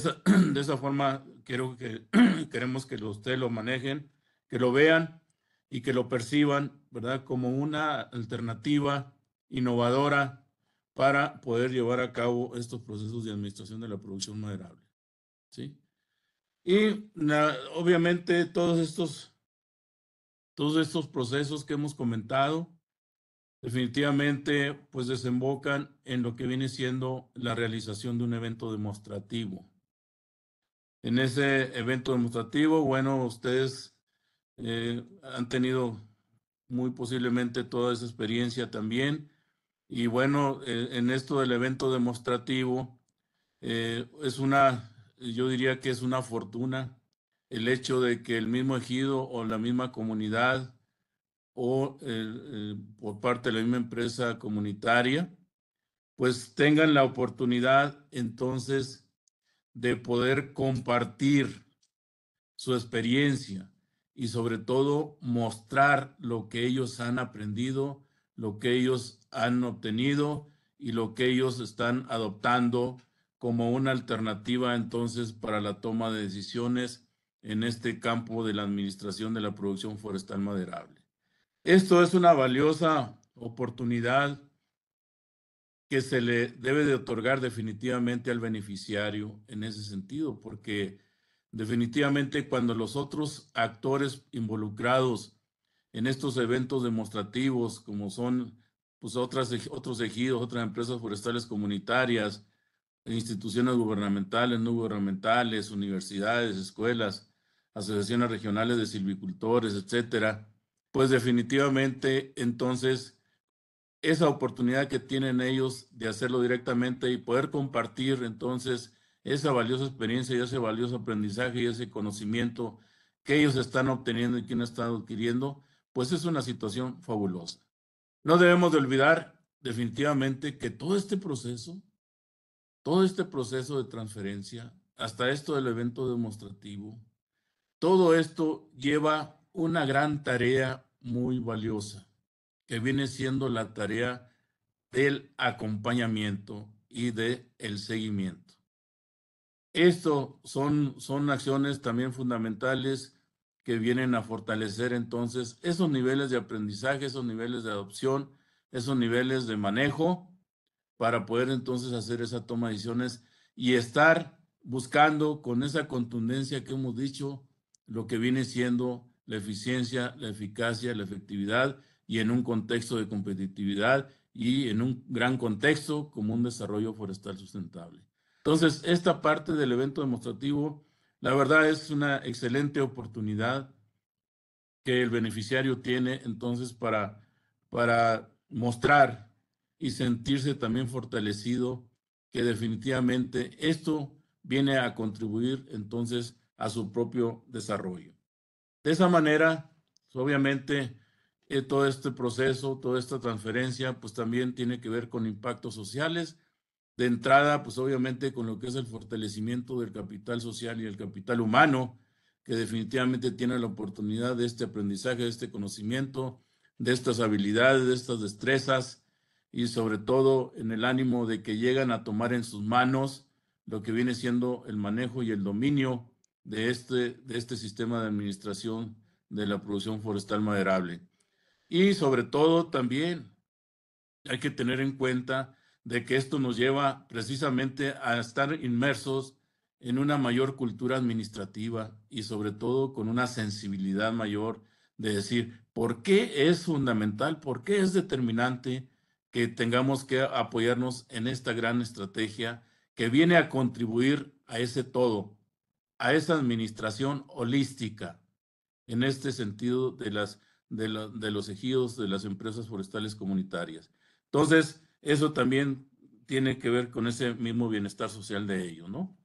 esa, *clears throat* forma, quiero que, *clears throat* queremos que ustedes lo manejen, que lo vean y que lo perciban, ¿verdad? Como una alternativa innovadora para poder llevar a cabo estos procesos de administración de la producción maderable. ¿sí? Y obviamente todos estos, todos estos procesos que hemos comentado definitivamente pues desembocan en lo que viene siendo la realización de un evento demostrativo. En ese evento demostrativo, bueno, ustedes eh, han tenido muy posiblemente toda esa experiencia también y bueno, eh, en esto del evento demostrativo, eh, es una, yo diría que es una fortuna el hecho de que el mismo ejido o la misma comunidad o por parte de la misma empresa comunitaria, pues tengan la oportunidad entonces de poder compartir su experiencia y sobre todo mostrar lo que ellos han aprendido lo que ellos han obtenido y lo que ellos están adoptando como una alternativa entonces para la toma de decisiones en este campo de la administración de la producción forestal maderable. Esto es una valiosa oportunidad que se le debe de otorgar definitivamente al beneficiario en ese sentido, porque definitivamente cuando los otros actores involucrados en estos eventos demostrativos, como son pues, otras, otros ejidos, otras empresas forestales comunitarias, instituciones gubernamentales, no gubernamentales, universidades, escuelas, asociaciones regionales de silvicultores, etcétera, pues definitivamente entonces esa oportunidad que tienen ellos de hacerlo directamente y poder compartir entonces esa valiosa experiencia y ese valioso aprendizaje y ese conocimiento que ellos están obteniendo y que no estado adquiriendo, pues es una situación fabulosa. No debemos de olvidar definitivamente que todo este proceso, todo este proceso de transferencia, hasta esto del evento demostrativo, todo esto lleva una gran tarea muy valiosa, que viene siendo la tarea del acompañamiento y del el seguimiento. Esto son, son acciones también fundamentales que vienen a fortalecer entonces esos niveles de aprendizaje, esos niveles de adopción, esos niveles de manejo para poder entonces hacer esa toma de decisiones y estar buscando con esa contundencia que hemos dicho lo que viene siendo la eficiencia, la eficacia, la efectividad y en un contexto de competitividad y en un gran contexto como un desarrollo forestal sustentable. Entonces, esta parte del evento demostrativo la verdad es una excelente oportunidad que el beneficiario tiene entonces para, mostrar y sentirse también fortalecido que definitivamente esto viene a contribuir entonces a su propio desarrollo. De esa manera, obviamente, eh, todo este proceso, toda esta transferencia, pues también tiene que ver con impactos sociales de entrada, pues obviamente con lo que es el fortalecimiento del capital social y el capital humano, que definitivamente tiene la oportunidad de este aprendizaje, de este conocimiento, de estas habilidades, de estas destrezas y sobre todo en el ánimo de que llegan a tomar en sus manos lo que viene siendo el manejo y el dominio de este, de este sistema de administración de la producción forestal maderable. Y sobre todo también hay que tener en cuenta de que esto nos lleva precisamente a estar inmersos en una mayor cultura administrativa y sobre todo con una sensibilidad mayor de decir, ¿por qué es fundamental? ¿Por qué es determinante que tengamos que apoyarnos en esta gran estrategia que viene a contribuir a ese todo, a esa administración holística, en este sentido de, las, de, los ejidos, de las empresas forestales comunitarias? Entonces, eso también tiene que ver con ese mismo bienestar social de ellos, ¿no?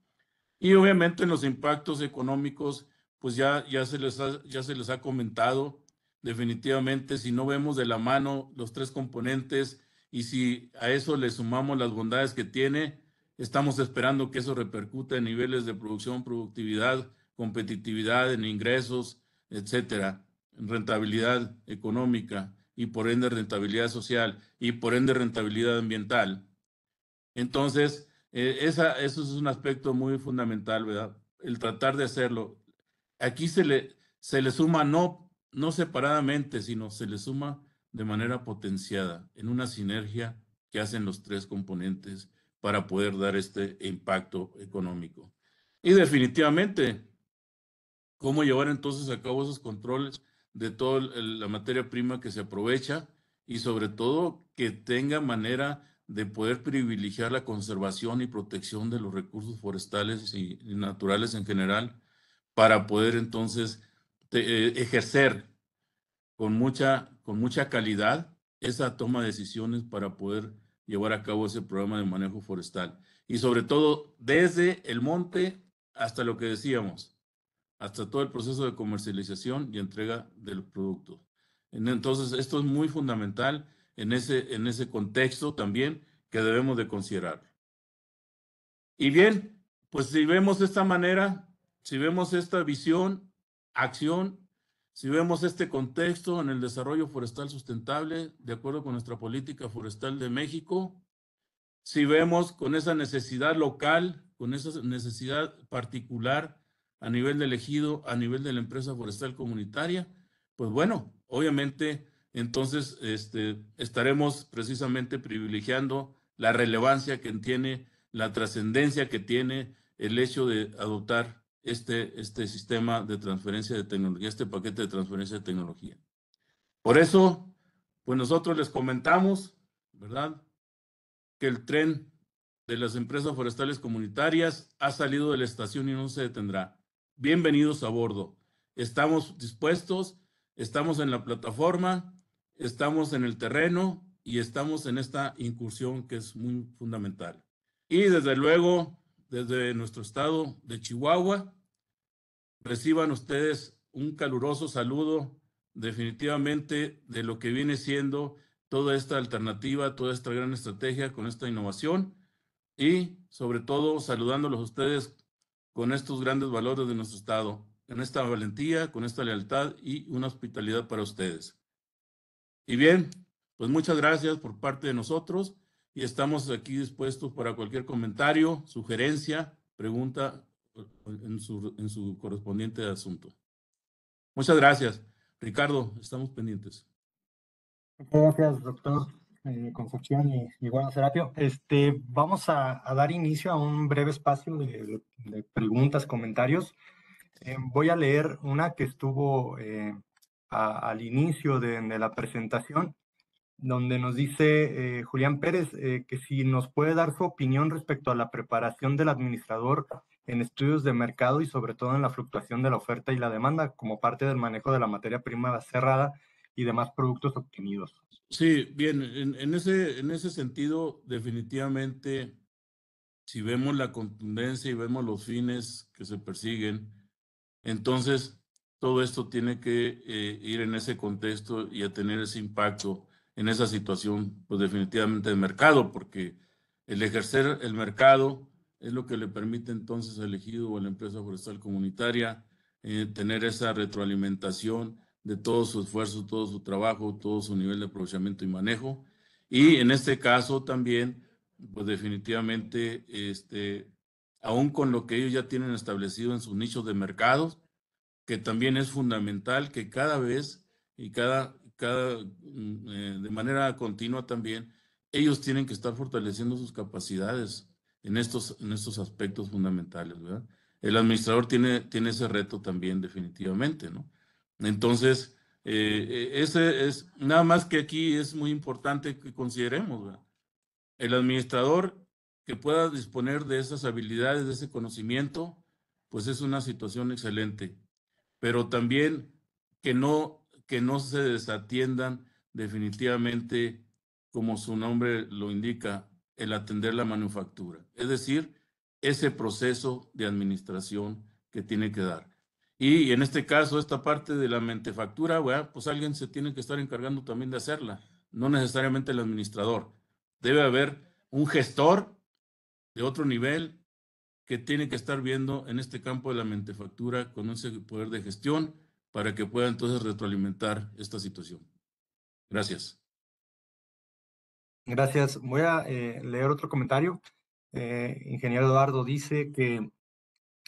Y obviamente en los impactos económicos, pues ya, ya, se les ha, ya se les ha comentado, definitivamente, si no vemos de la mano los tres componentes y si a eso le sumamos las bondades que tiene, estamos esperando que eso repercute en niveles de producción, productividad, competitividad, en ingresos, etcétera, en rentabilidad económica y por ende rentabilidad social y por ende rentabilidad ambiental. Entonces, eh, esa, eso es un aspecto muy fundamental, ¿verdad? El tratar de hacerlo. Aquí se le, se le suma no, no separadamente, sino se le suma de manera potenciada, en una sinergia que hacen los tres componentes para poder dar este impacto económico. Y definitivamente, ¿cómo llevar entonces a cabo esos controles? de toda la materia prima que se aprovecha y sobre todo que tenga manera de poder privilegiar la conservación y protección de los recursos forestales y naturales en general para poder entonces eh, ejercer con mucha, con mucha calidad esa toma de decisiones para poder llevar a cabo ese programa de manejo forestal. Y sobre todo desde el monte hasta lo que decíamos, hasta todo el proceso de comercialización y entrega del producto. Entonces, esto es muy fundamental en ese, en ese contexto también que debemos de considerar. Y bien, pues si vemos esta manera, si vemos esta visión, acción, si vemos este contexto en el desarrollo forestal sustentable, de acuerdo con nuestra política forestal de México, si vemos con esa necesidad local, con esa necesidad particular a nivel del ejido, a nivel de la empresa forestal comunitaria, pues bueno, obviamente entonces este, estaremos precisamente privilegiando la relevancia que tiene, la trascendencia que tiene el hecho de adoptar este, este sistema de transferencia de tecnología, este paquete de transferencia de tecnología. Por eso, pues nosotros les comentamos, ¿verdad? Que el tren de las empresas forestales comunitarias ha salido de la estación y no se detendrá bienvenidos a bordo. Estamos dispuestos, estamos en la plataforma, estamos en el terreno y estamos en esta incursión que es muy fundamental. Y desde luego, desde nuestro estado de Chihuahua, reciban ustedes un caluroso saludo definitivamente de lo que viene siendo toda esta alternativa, toda esta gran estrategia con esta innovación y sobre todo saludándolos a ustedes con estos grandes valores de nuestro Estado, con esta valentía, con esta lealtad y una hospitalidad para ustedes. Y bien, pues muchas gracias por parte de nosotros y estamos aquí dispuestos para cualquier comentario, sugerencia, pregunta eh, en su, en su correspondiente asunto. Muchas gracias. Ricardo, estamos pendientes. Muchas gracias, doctor eh, y, bueno, Serapio. Este, vamos a, dar inicio a un breve espacio de, preguntas, comentarios. Eh, voy a leer una que estuvo eh, al inicio de, de, la presentación, donde nos dice eh, Julián Pérez que si nos puede dar su opinión respecto a la preparación del administrador en estudios de mercado y sobre todo en la fluctuación de la oferta y la demanda como parte del manejo de la materia prima cerrada y demás productos obtenidos. Sí, bien, en, ese, sentido, definitivamente, si vemos la contundencia y vemos los fines que se persiguen, entonces todo esto tiene que eh, ir en ese contexto y a tener ese impacto en esa situación, pues definitivamente de mercado, porque el ejercer el mercado es lo que le permite entonces al ejido o a la empresa forestal comunitaria eh, tener esa retroalimentación de todo su esfuerzo, todo su trabajo, todo su nivel de aprovechamiento y manejo. Y en este caso también, pues definitivamente, este, aún con lo que ellos ya tienen establecido en sus nichos de mercados, que también es fundamental que cada vez y cada, cada mm, eh, de manera continua también, ellos tienen que estar fortaleciendo sus capacidades en estos, en estos aspectos fundamentales, ¿verdad? El administrador tiene, tiene ese reto también definitivamente, ¿no? Entonces, eh, eh, ese es nada más que aquí es muy importante que consideremos. El administrador que pueda disponer de esas habilidades, de ese conocimiento, pues es una situación excelente. Pero también que no, que no se desatiendan definitivamente, como su nombre lo indica, el atender la manufactura. Es decir, ese proceso de administración que tiene que dar. Y en este caso, esta parte de la mentefactura, pues alguien se tiene que estar encargando también de hacerla, no necesariamente el administrador. Debe haber un gestor de otro nivel que tiene que estar viendo en este campo de la mentefactura con ese poder de gestión para que pueda entonces retroalimentar esta situación. Gracias. Gracias. Voy a eh, leer otro comentario. Eh, ingeniero Eduardo dice que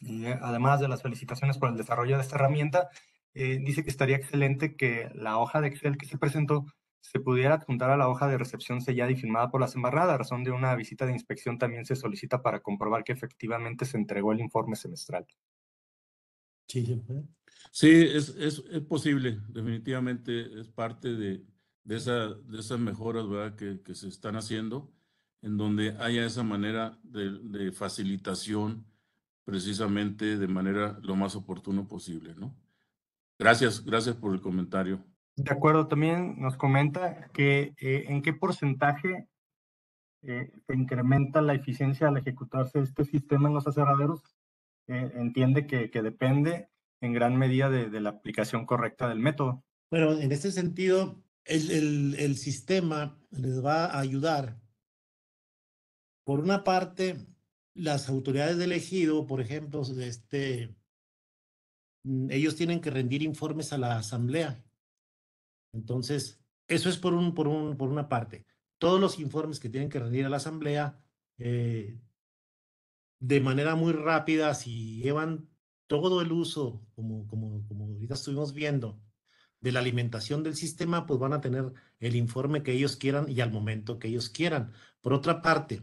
eh, además de las felicitaciones por el desarrollo de esta herramienta, eh, dice que estaría excelente que la hoja de Excel que se presentó se pudiera adjuntar a la hoja de recepción sellada y firmada por las embarradas. razón de una visita de inspección también se solicita para comprobar que efectivamente se entregó el informe semestral. Sí, ¿eh? es, posible, definitivamente es parte de, de, esa, de esas mejoras ¿verdad? Que, se están haciendo, en donde haya esa manera de, de facilitación precisamente de manera lo más oportuno posible, ¿no? Gracias, gracias por el comentario. De acuerdo, también nos comenta que eh, en qué porcentaje eh, se incrementa la eficiencia al ejecutarse este sistema en los aserraderos. Eh, entiende que, depende en gran medida de, la aplicación correcta del método. Bueno, en este sentido, el, el sistema les va a ayudar, por una parte, las autoridades de elegido, por ejemplo, este, mm, ellos tienen que rendir informes a la asamblea. Entonces, eso es por, un, por, un, por una parte. Todos los informes que tienen que rendir a la asamblea, eh, de manera muy rápida, si llevan todo el uso, como, como, como ahorita estuvimos viendo, de la alimentación del sistema, pues van a tener el informe que ellos quieran y al momento que ellos quieran. Por otra parte,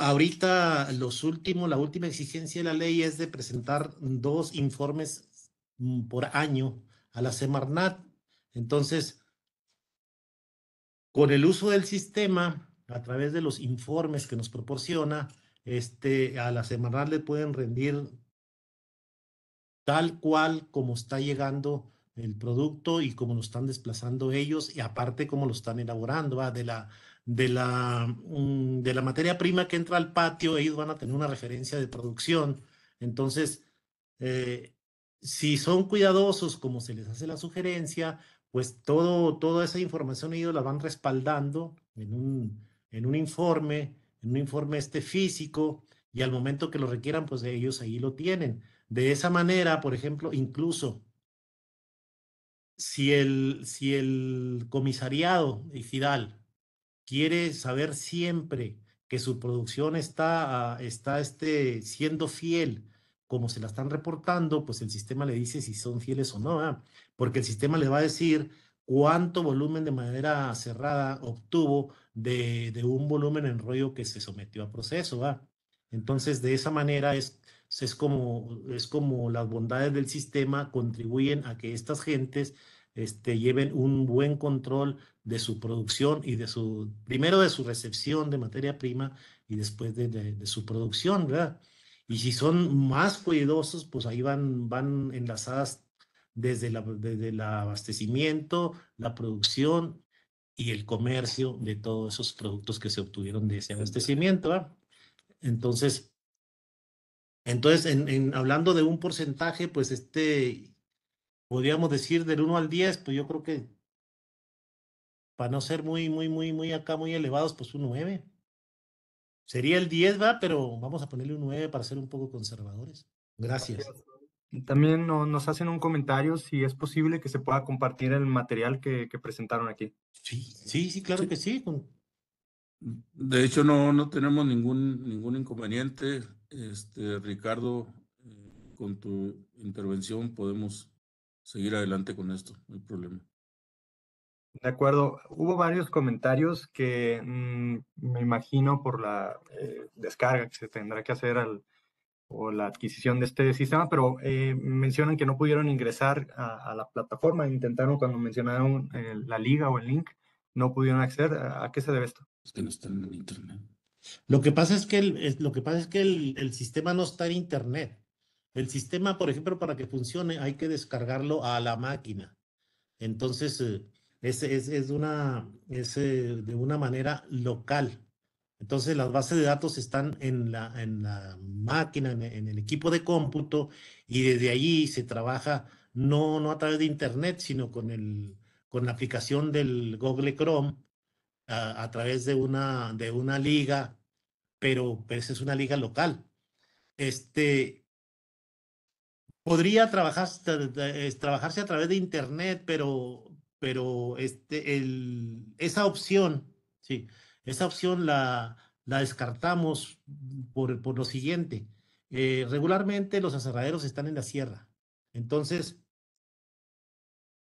ahorita los últimos, la última exigencia de la ley es de presentar dos informes mm, por año a la Semarnat. Entonces, con el uso del sistema, a través de los informes que nos proporciona, este, a la Semarnat le pueden rendir tal cual como está llegando el producto y como lo están desplazando ellos y aparte como lo están elaborando, de la de la, mm, de la materia prima que entra al patio, ellos van a tener una referencia de producción. Entonces, eh, si son cuidadosos, como se les hace la sugerencia, pues todo, toda esa información ellos la van respaldando en un, en un informe, en un informe este físico, y al momento que lo requieran, pues ellos ahí lo tienen. De esa manera, por ejemplo, incluso si el, si el comisariado y Fidal quiere saber siempre que su producción está, ah, está este, siendo fiel, como se la están reportando, pues el sistema le dice si son fieles o no, porque el sistema le va a decir cuánto volumen de madera cerrada obtuvo de, un volumen en rollo que se sometió a proceso. Entonces, de esa manera es, es, como, es como las bondades del sistema contribuyen a que estas gentes este, lleven un buen control de su producción y de su, primero de su recepción de materia prima y después de, su producción, ¿verdad? Y si son más cuidadosos, pues ahí van, van enlazadas desde, la, desde el abastecimiento, la producción y el comercio de todos esos productos que se obtuvieron de ese abastecimiento. ¿verdad? Entonces, entonces en, hablando de un porcentaje, pues este podríamos decir del 1 al 10, pues yo creo que para no ser muy, muy, muy, muy acá, muy elevados, pues un 9. Sería el 10, va, pero vamos a ponerle un 9 para ser un poco conservadores. Gracias. También nos hacen un comentario si es posible que se pueda compartir el material que, presentaron aquí. Sí, sí, sí, claro que sí. De hecho, no, no tenemos ningún, ningún inconveniente. Este, Ricardo, eh, con tu intervención podemos seguir adelante con esto, no hay problema. De acuerdo, hubo varios comentarios que mm, me imagino por la eh, descarga que se tendrá que hacer al, o la adquisición de este sistema, pero eh, mencionan que no pudieron ingresar a, la plataforma, intentaron cuando mencionaron eh, la liga o el link, no pudieron acceder. ¿A, qué se debe esto? Es que no están en internet. Lo que pasa es que lo que pasa es que el sistema no está en internet. El sistema, por ejemplo, para que funcione hay que descargarlo a la máquina. Entonces, eh, es, eh, de una manera local. Entonces, las bases de datos están en la, máquina, en, el equipo de cómputo, y desde allí se trabaja no, no a través de Internet, sino con, el, con la aplicación del Google Chrome, a, través de una, de una liga, pero, pero esa es una liga local. Este, Podría trabajarse, eh, trabajarse a través de Internet, pero, pero este, esa opción, sí, esa opción la, descartamos por, lo siguiente. Eh, regularmente los aserraderos están en la sierra. Entonces,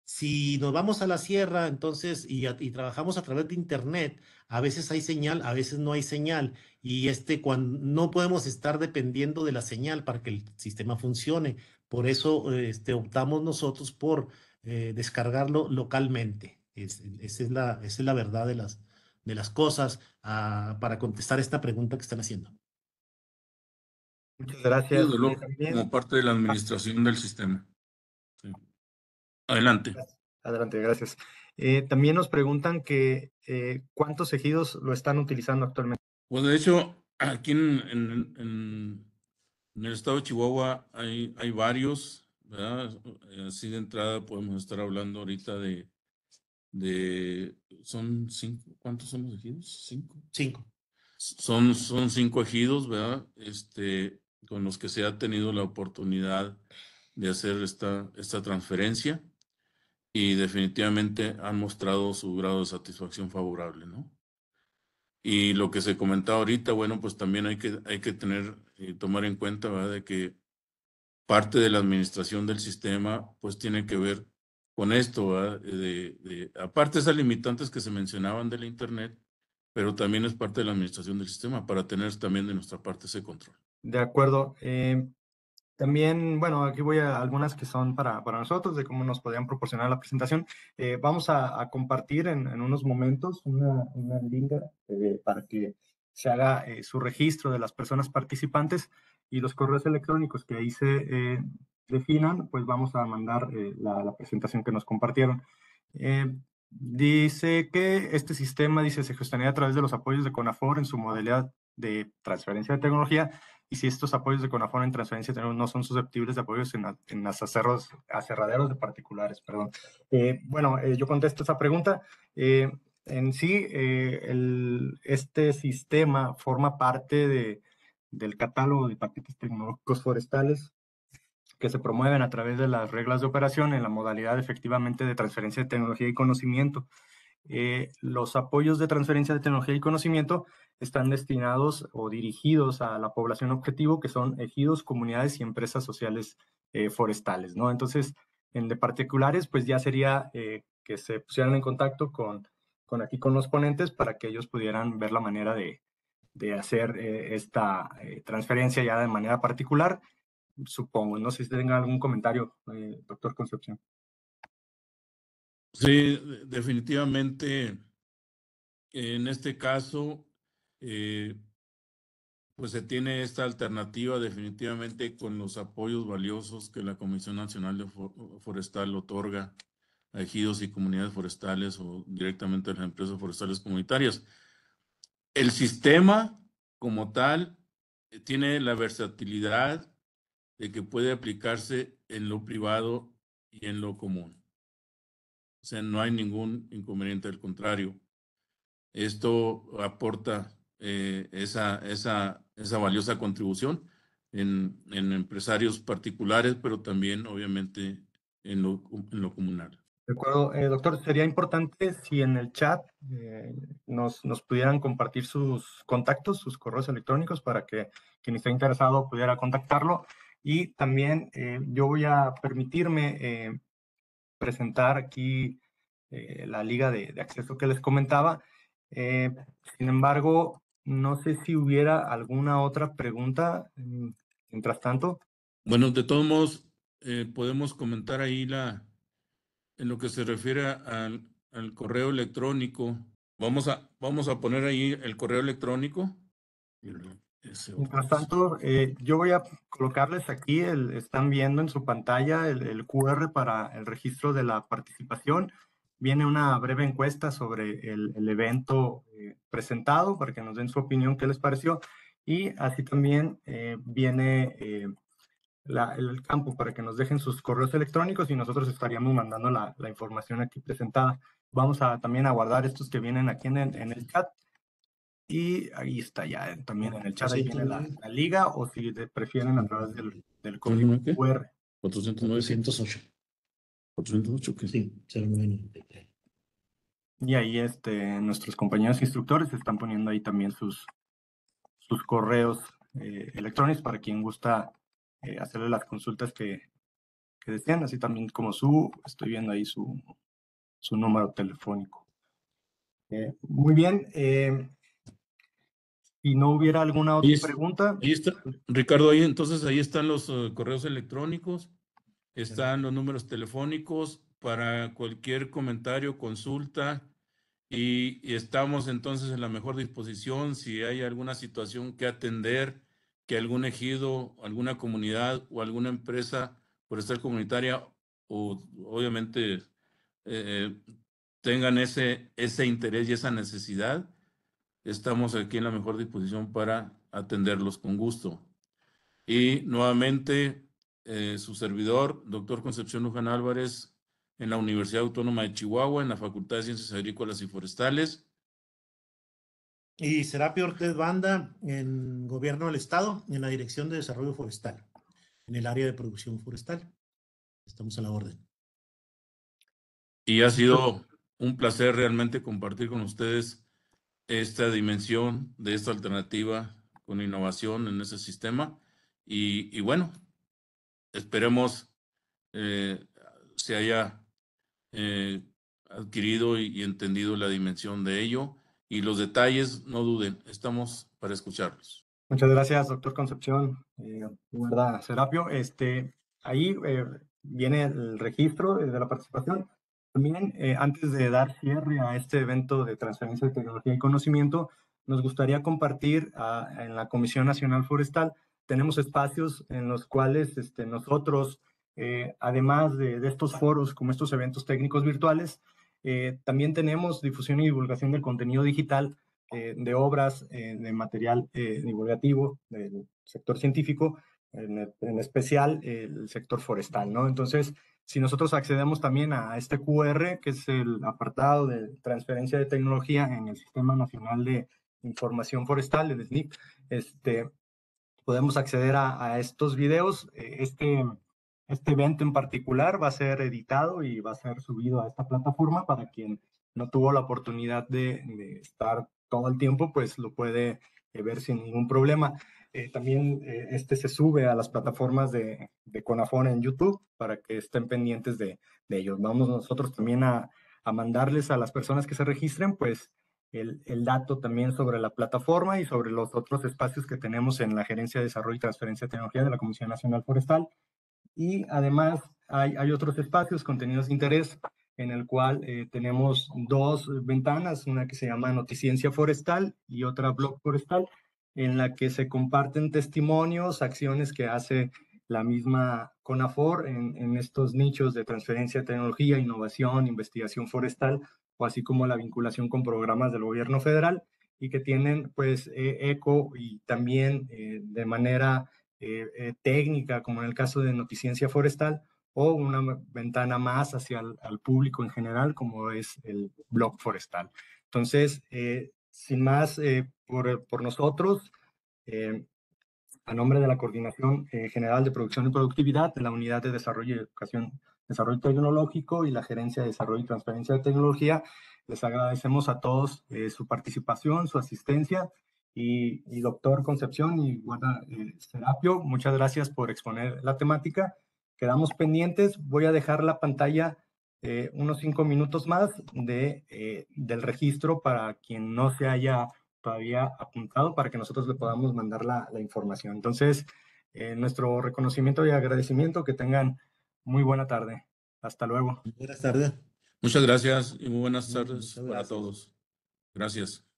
si nos vamos a la sierra, entonces, y, trabajamos a través de Internet, a veces hay señal, a veces no hay señal, y este, cuando, no podemos estar dependiendo de la señal para que el sistema funcione. Por eso este, optamos nosotros por eh, descargarlo localmente. esa, es la, verdad de las, cosas ah, para contestar esta pregunta que están haciendo. Muchas gracias. como parte de la administración del sistema. Adelante. Adelante, gracias. Eh, también nos preguntan que eh, cuántos ejidos lo están utilizando actualmente. Pues de hecho, aquí en en el estado de Chihuahua hay, hay varios, ¿verdad? Así de entrada podemos estar hablando ahorita de, de son cinco, ¿cuántos son los ejidos? Cinco. Cinco. Son, son cinco ejidos, ¿verdad? Este, con los que se ha tenido la oportunidad de hacer esta, esta transferencia y definitivamente han mostrado su grado de satisfacción favorable, ¿no? Y lo que se comentaba ahorita, bueno, pues también hay que, hay que tener y eh, tomar en cuenta, ¿verdad? de que parte de la administración del sistema, pues tiene que ver con esto, de, de, aparte esas limitantes que se mencionaban del Internet, pero también es parte de la administración del sistema para tener también de nuestra parte ese control. De acuerdo. Em, también, bueno, aquí voy a algunas que son para, para nosotros, de cómo nos podían proporcionar la presentación. Eh, vamos a, compartir en, unos momentos una, una eh, para que se haga eh, su registro de las personas participantes y los correos electrónicos que ahí se definan, pues vamos a mandar la, la, presentación que nos compartieron. dice que este sistema, dice, se gestionaría a través de los apoyos de CONAFOR en su modalidad de transferencia de tecnología y si estos apoyos de CONAFON en transferencia no son susceptibles de apoyos en, las acerros aserraderos de particulares. Perdón. Eh, bueno, eh, yo contesto esa pregunta. Eh, en sí, este sistema forma parte de, del catálogo de paquetes tecnológicos forestales que se promueven a través de las reglas de operación en la modalidad efectivamente de transferencia de tecnología y conocimiento. Eh, los apoyos de transferencia de tecnología y conocimiento están destinados o dirigidos a la población objetivo, que son ejidos, comunidades y empresas sociales eh, forestales, ¿no? Entonces, en de particulares, pues ya sería eh, que se pusieran en contacto con, con aquí con los ponentes para que ellos pudieran ver la manera de, de hacer esta transferencia ya de manera particular, supongo. No sé si tenga algún comentario, doctor Concepción. Sí, definitivamente, en este caso, eh, pues se tiene esta alternativa definitivamente con los apoyos valiosos que la Comisión Nacional de Forestal otorga a ejidos y comunidades forestales o directamente a las empresas forestales comunitarias. El sistema como tal eh, tiene la versatilidad de que puede aplicarse en lo privado y en lo común. O sea, no hay ningún inconveniente, al contrario. Esto aporta eh, esa, esa, esa valiosa contribución en, en, empresarios particulares, pero también, obviamente, en lo, en lo comunal. De acuerdo, eh, doctor, sería importante si en el chat eh, nos, nos, pudieran compartir sus contactos, sus correos electrónicos para que quien esté interesado pudiera contactarlo. Y también yo voy a permitirme presentar aquí eh, la liga de, acceso que les comentaba. Eh, sin embargo, no sé si hubiera alguna otra pregunta mm, mientras tanto. Bueno, de todos modos, eh, podemos comentar ahí la, en lo que se refiere al, al, correo electrónico. Vamos a, vamos a poner ahí el correo electrónico. Mientras tanto, eh, yo voy a colocarles aquí, están viendo en su pantalla el, QR para el registro de la participación. Viene una breve encuesta sobre el, evento eh, presentado para que nos den su opinión, qué les pareció. Y así también eh, viene el campo para que nos dejen sus correos electrónicos y nosotros estaríamos mandando la, información aquí presentada. Vamos a también a guardar estos que vienen aquí en en el chat. Y ahí está ya también en el chat, ahí viene la, liga, o si prefieren a través del, del código QR. 409. 408. 408, que Sí, Y ahí este, nuestros compañeros instructores están poniendo ahí también sus, sus correos eh, electrónicos para quien gusta eh, hacerle las consultas que, que deseen, así también como su, estoy viendo ahí su, su número telefónico. muy bien, eh, y no hubiera alguna otra pregunta. Ricardo, ahí entonces ahí están los eh, correos electrónicos, están los números telefónicos para cualquier comentario, consulta y, estamos entonces en la mejor disposición si hay alguna situación que atender, que algún ejido, alguna comunidad o alguna empresa por estar comunitaria o obviamente eh, eh, tengan ese, ese interés y esa necesidad estamos aquí en la mejor disposición para atenderlos con gusto. Y nuevamente, eh, su servidor, doctor Concepción Luján Álvarez, en la Universidad Autónoma de Chihuahua, en la Facultad de Ciencias Agrícolas y Forestales. Y Serapio Ortez Banda, en Gobierno del Estado, en la Dirección de Desarrollo Forestal, en el área de producción forestal. Estamos a la orden. Y ha sido un placer realmente compartir con ustedes esta dimensión de esta alternativa con innovación en ese sistema. Y, bueno, esperemos eh, se haya eh, adquirido y, entendido la dimensión de ello. Y los detalles, no duden, estamos para escucharlos. Muchas gracias, doctor Concepción. Eh, Serapio. Este, ahí eh, viene el registro de la participación. También, eh, antes de dar cierre a este evento de transferencia de tecnología y conocimiento, nos gustaría compartir ah, en la Comisión Nacional Forestal, tenemos espacios en los cuales este, nosotros, eh, además de, estos foros como estos eventos técnicos virtuales, eh, también tenemos difusión y divulgación del contenido digital de obras, de material divulgativo del sector científico, en, en especial el sector forestal, ¿no? Entonces, si nosotros accedemos también a este QR, que es el apartado de transferencia de tecnología en el Sistema Nacional de Información Forestal, el SNIP, este, podemos acceder a, estos videos. E, este, este evento en particular va a ser editado y va a ser subido a esta plataforma para quien no tuvo la oportunidad de, de estar todo el tiempo, pues lo puede eh, ver sin ningún problema. Eh, también eh, este se sube a las plataformas de, de Conafon en YouTube para que estén pendientes de, ellos. Vamos nosotros también a, a, mandarles a las personas que se registren, pues, el, dato también sobre la plataforma y sobre los otros espacios que tenemos en la Gerencia de Desarrollo y Transferencia de Tecnología de la Comisión Nacional Forestal. Y además hay, otros espacios, contenidos de interés, en el cual eh, tenemos dos ventanas, una que se llama Noticiencia Forestal y otra Blog Forestal, en la que se comparten testimonios, acciones que hace la misma CONAFOR en, estos nichos de transferencia de tecnología, innovación, investigación forestal, o así como la vinculación con programas del gobierno federal y que tienen pues eh, eco y también eh, de manera eh, técnica, como en el caso de noticiencia forestal, o una ventana más hacia el al público en general, como es el blog forestal. Entonces, sin más, eh, por, nosotros, eh, a nombre de la Coordinación eh, General de Producción y Productividad, de la Unidad de Desarrollo y Educación, Desarrollo Tecnológico y la Gerencia de Desarrollo y Transferencia de Tecnología, les agradecemos a todos su participación, su asistencia. Y, doctor Concepción y guarda Serapio, muchas gracias por exponer la temática. Quedamos pendientes. Voy a dejar la pantalla eh, unos cinco minutos más de, eh, del registro para quien no se haya todavía apuntado para que nosotros le podamos mandar la, información. Entonces, eh, nuestro reconocimiento y agradecimiento. Que tengan muy buena tarde. Hasta luego. Buenas tardes. Muchas gracias y muy buenas tardes a todos. Gracias.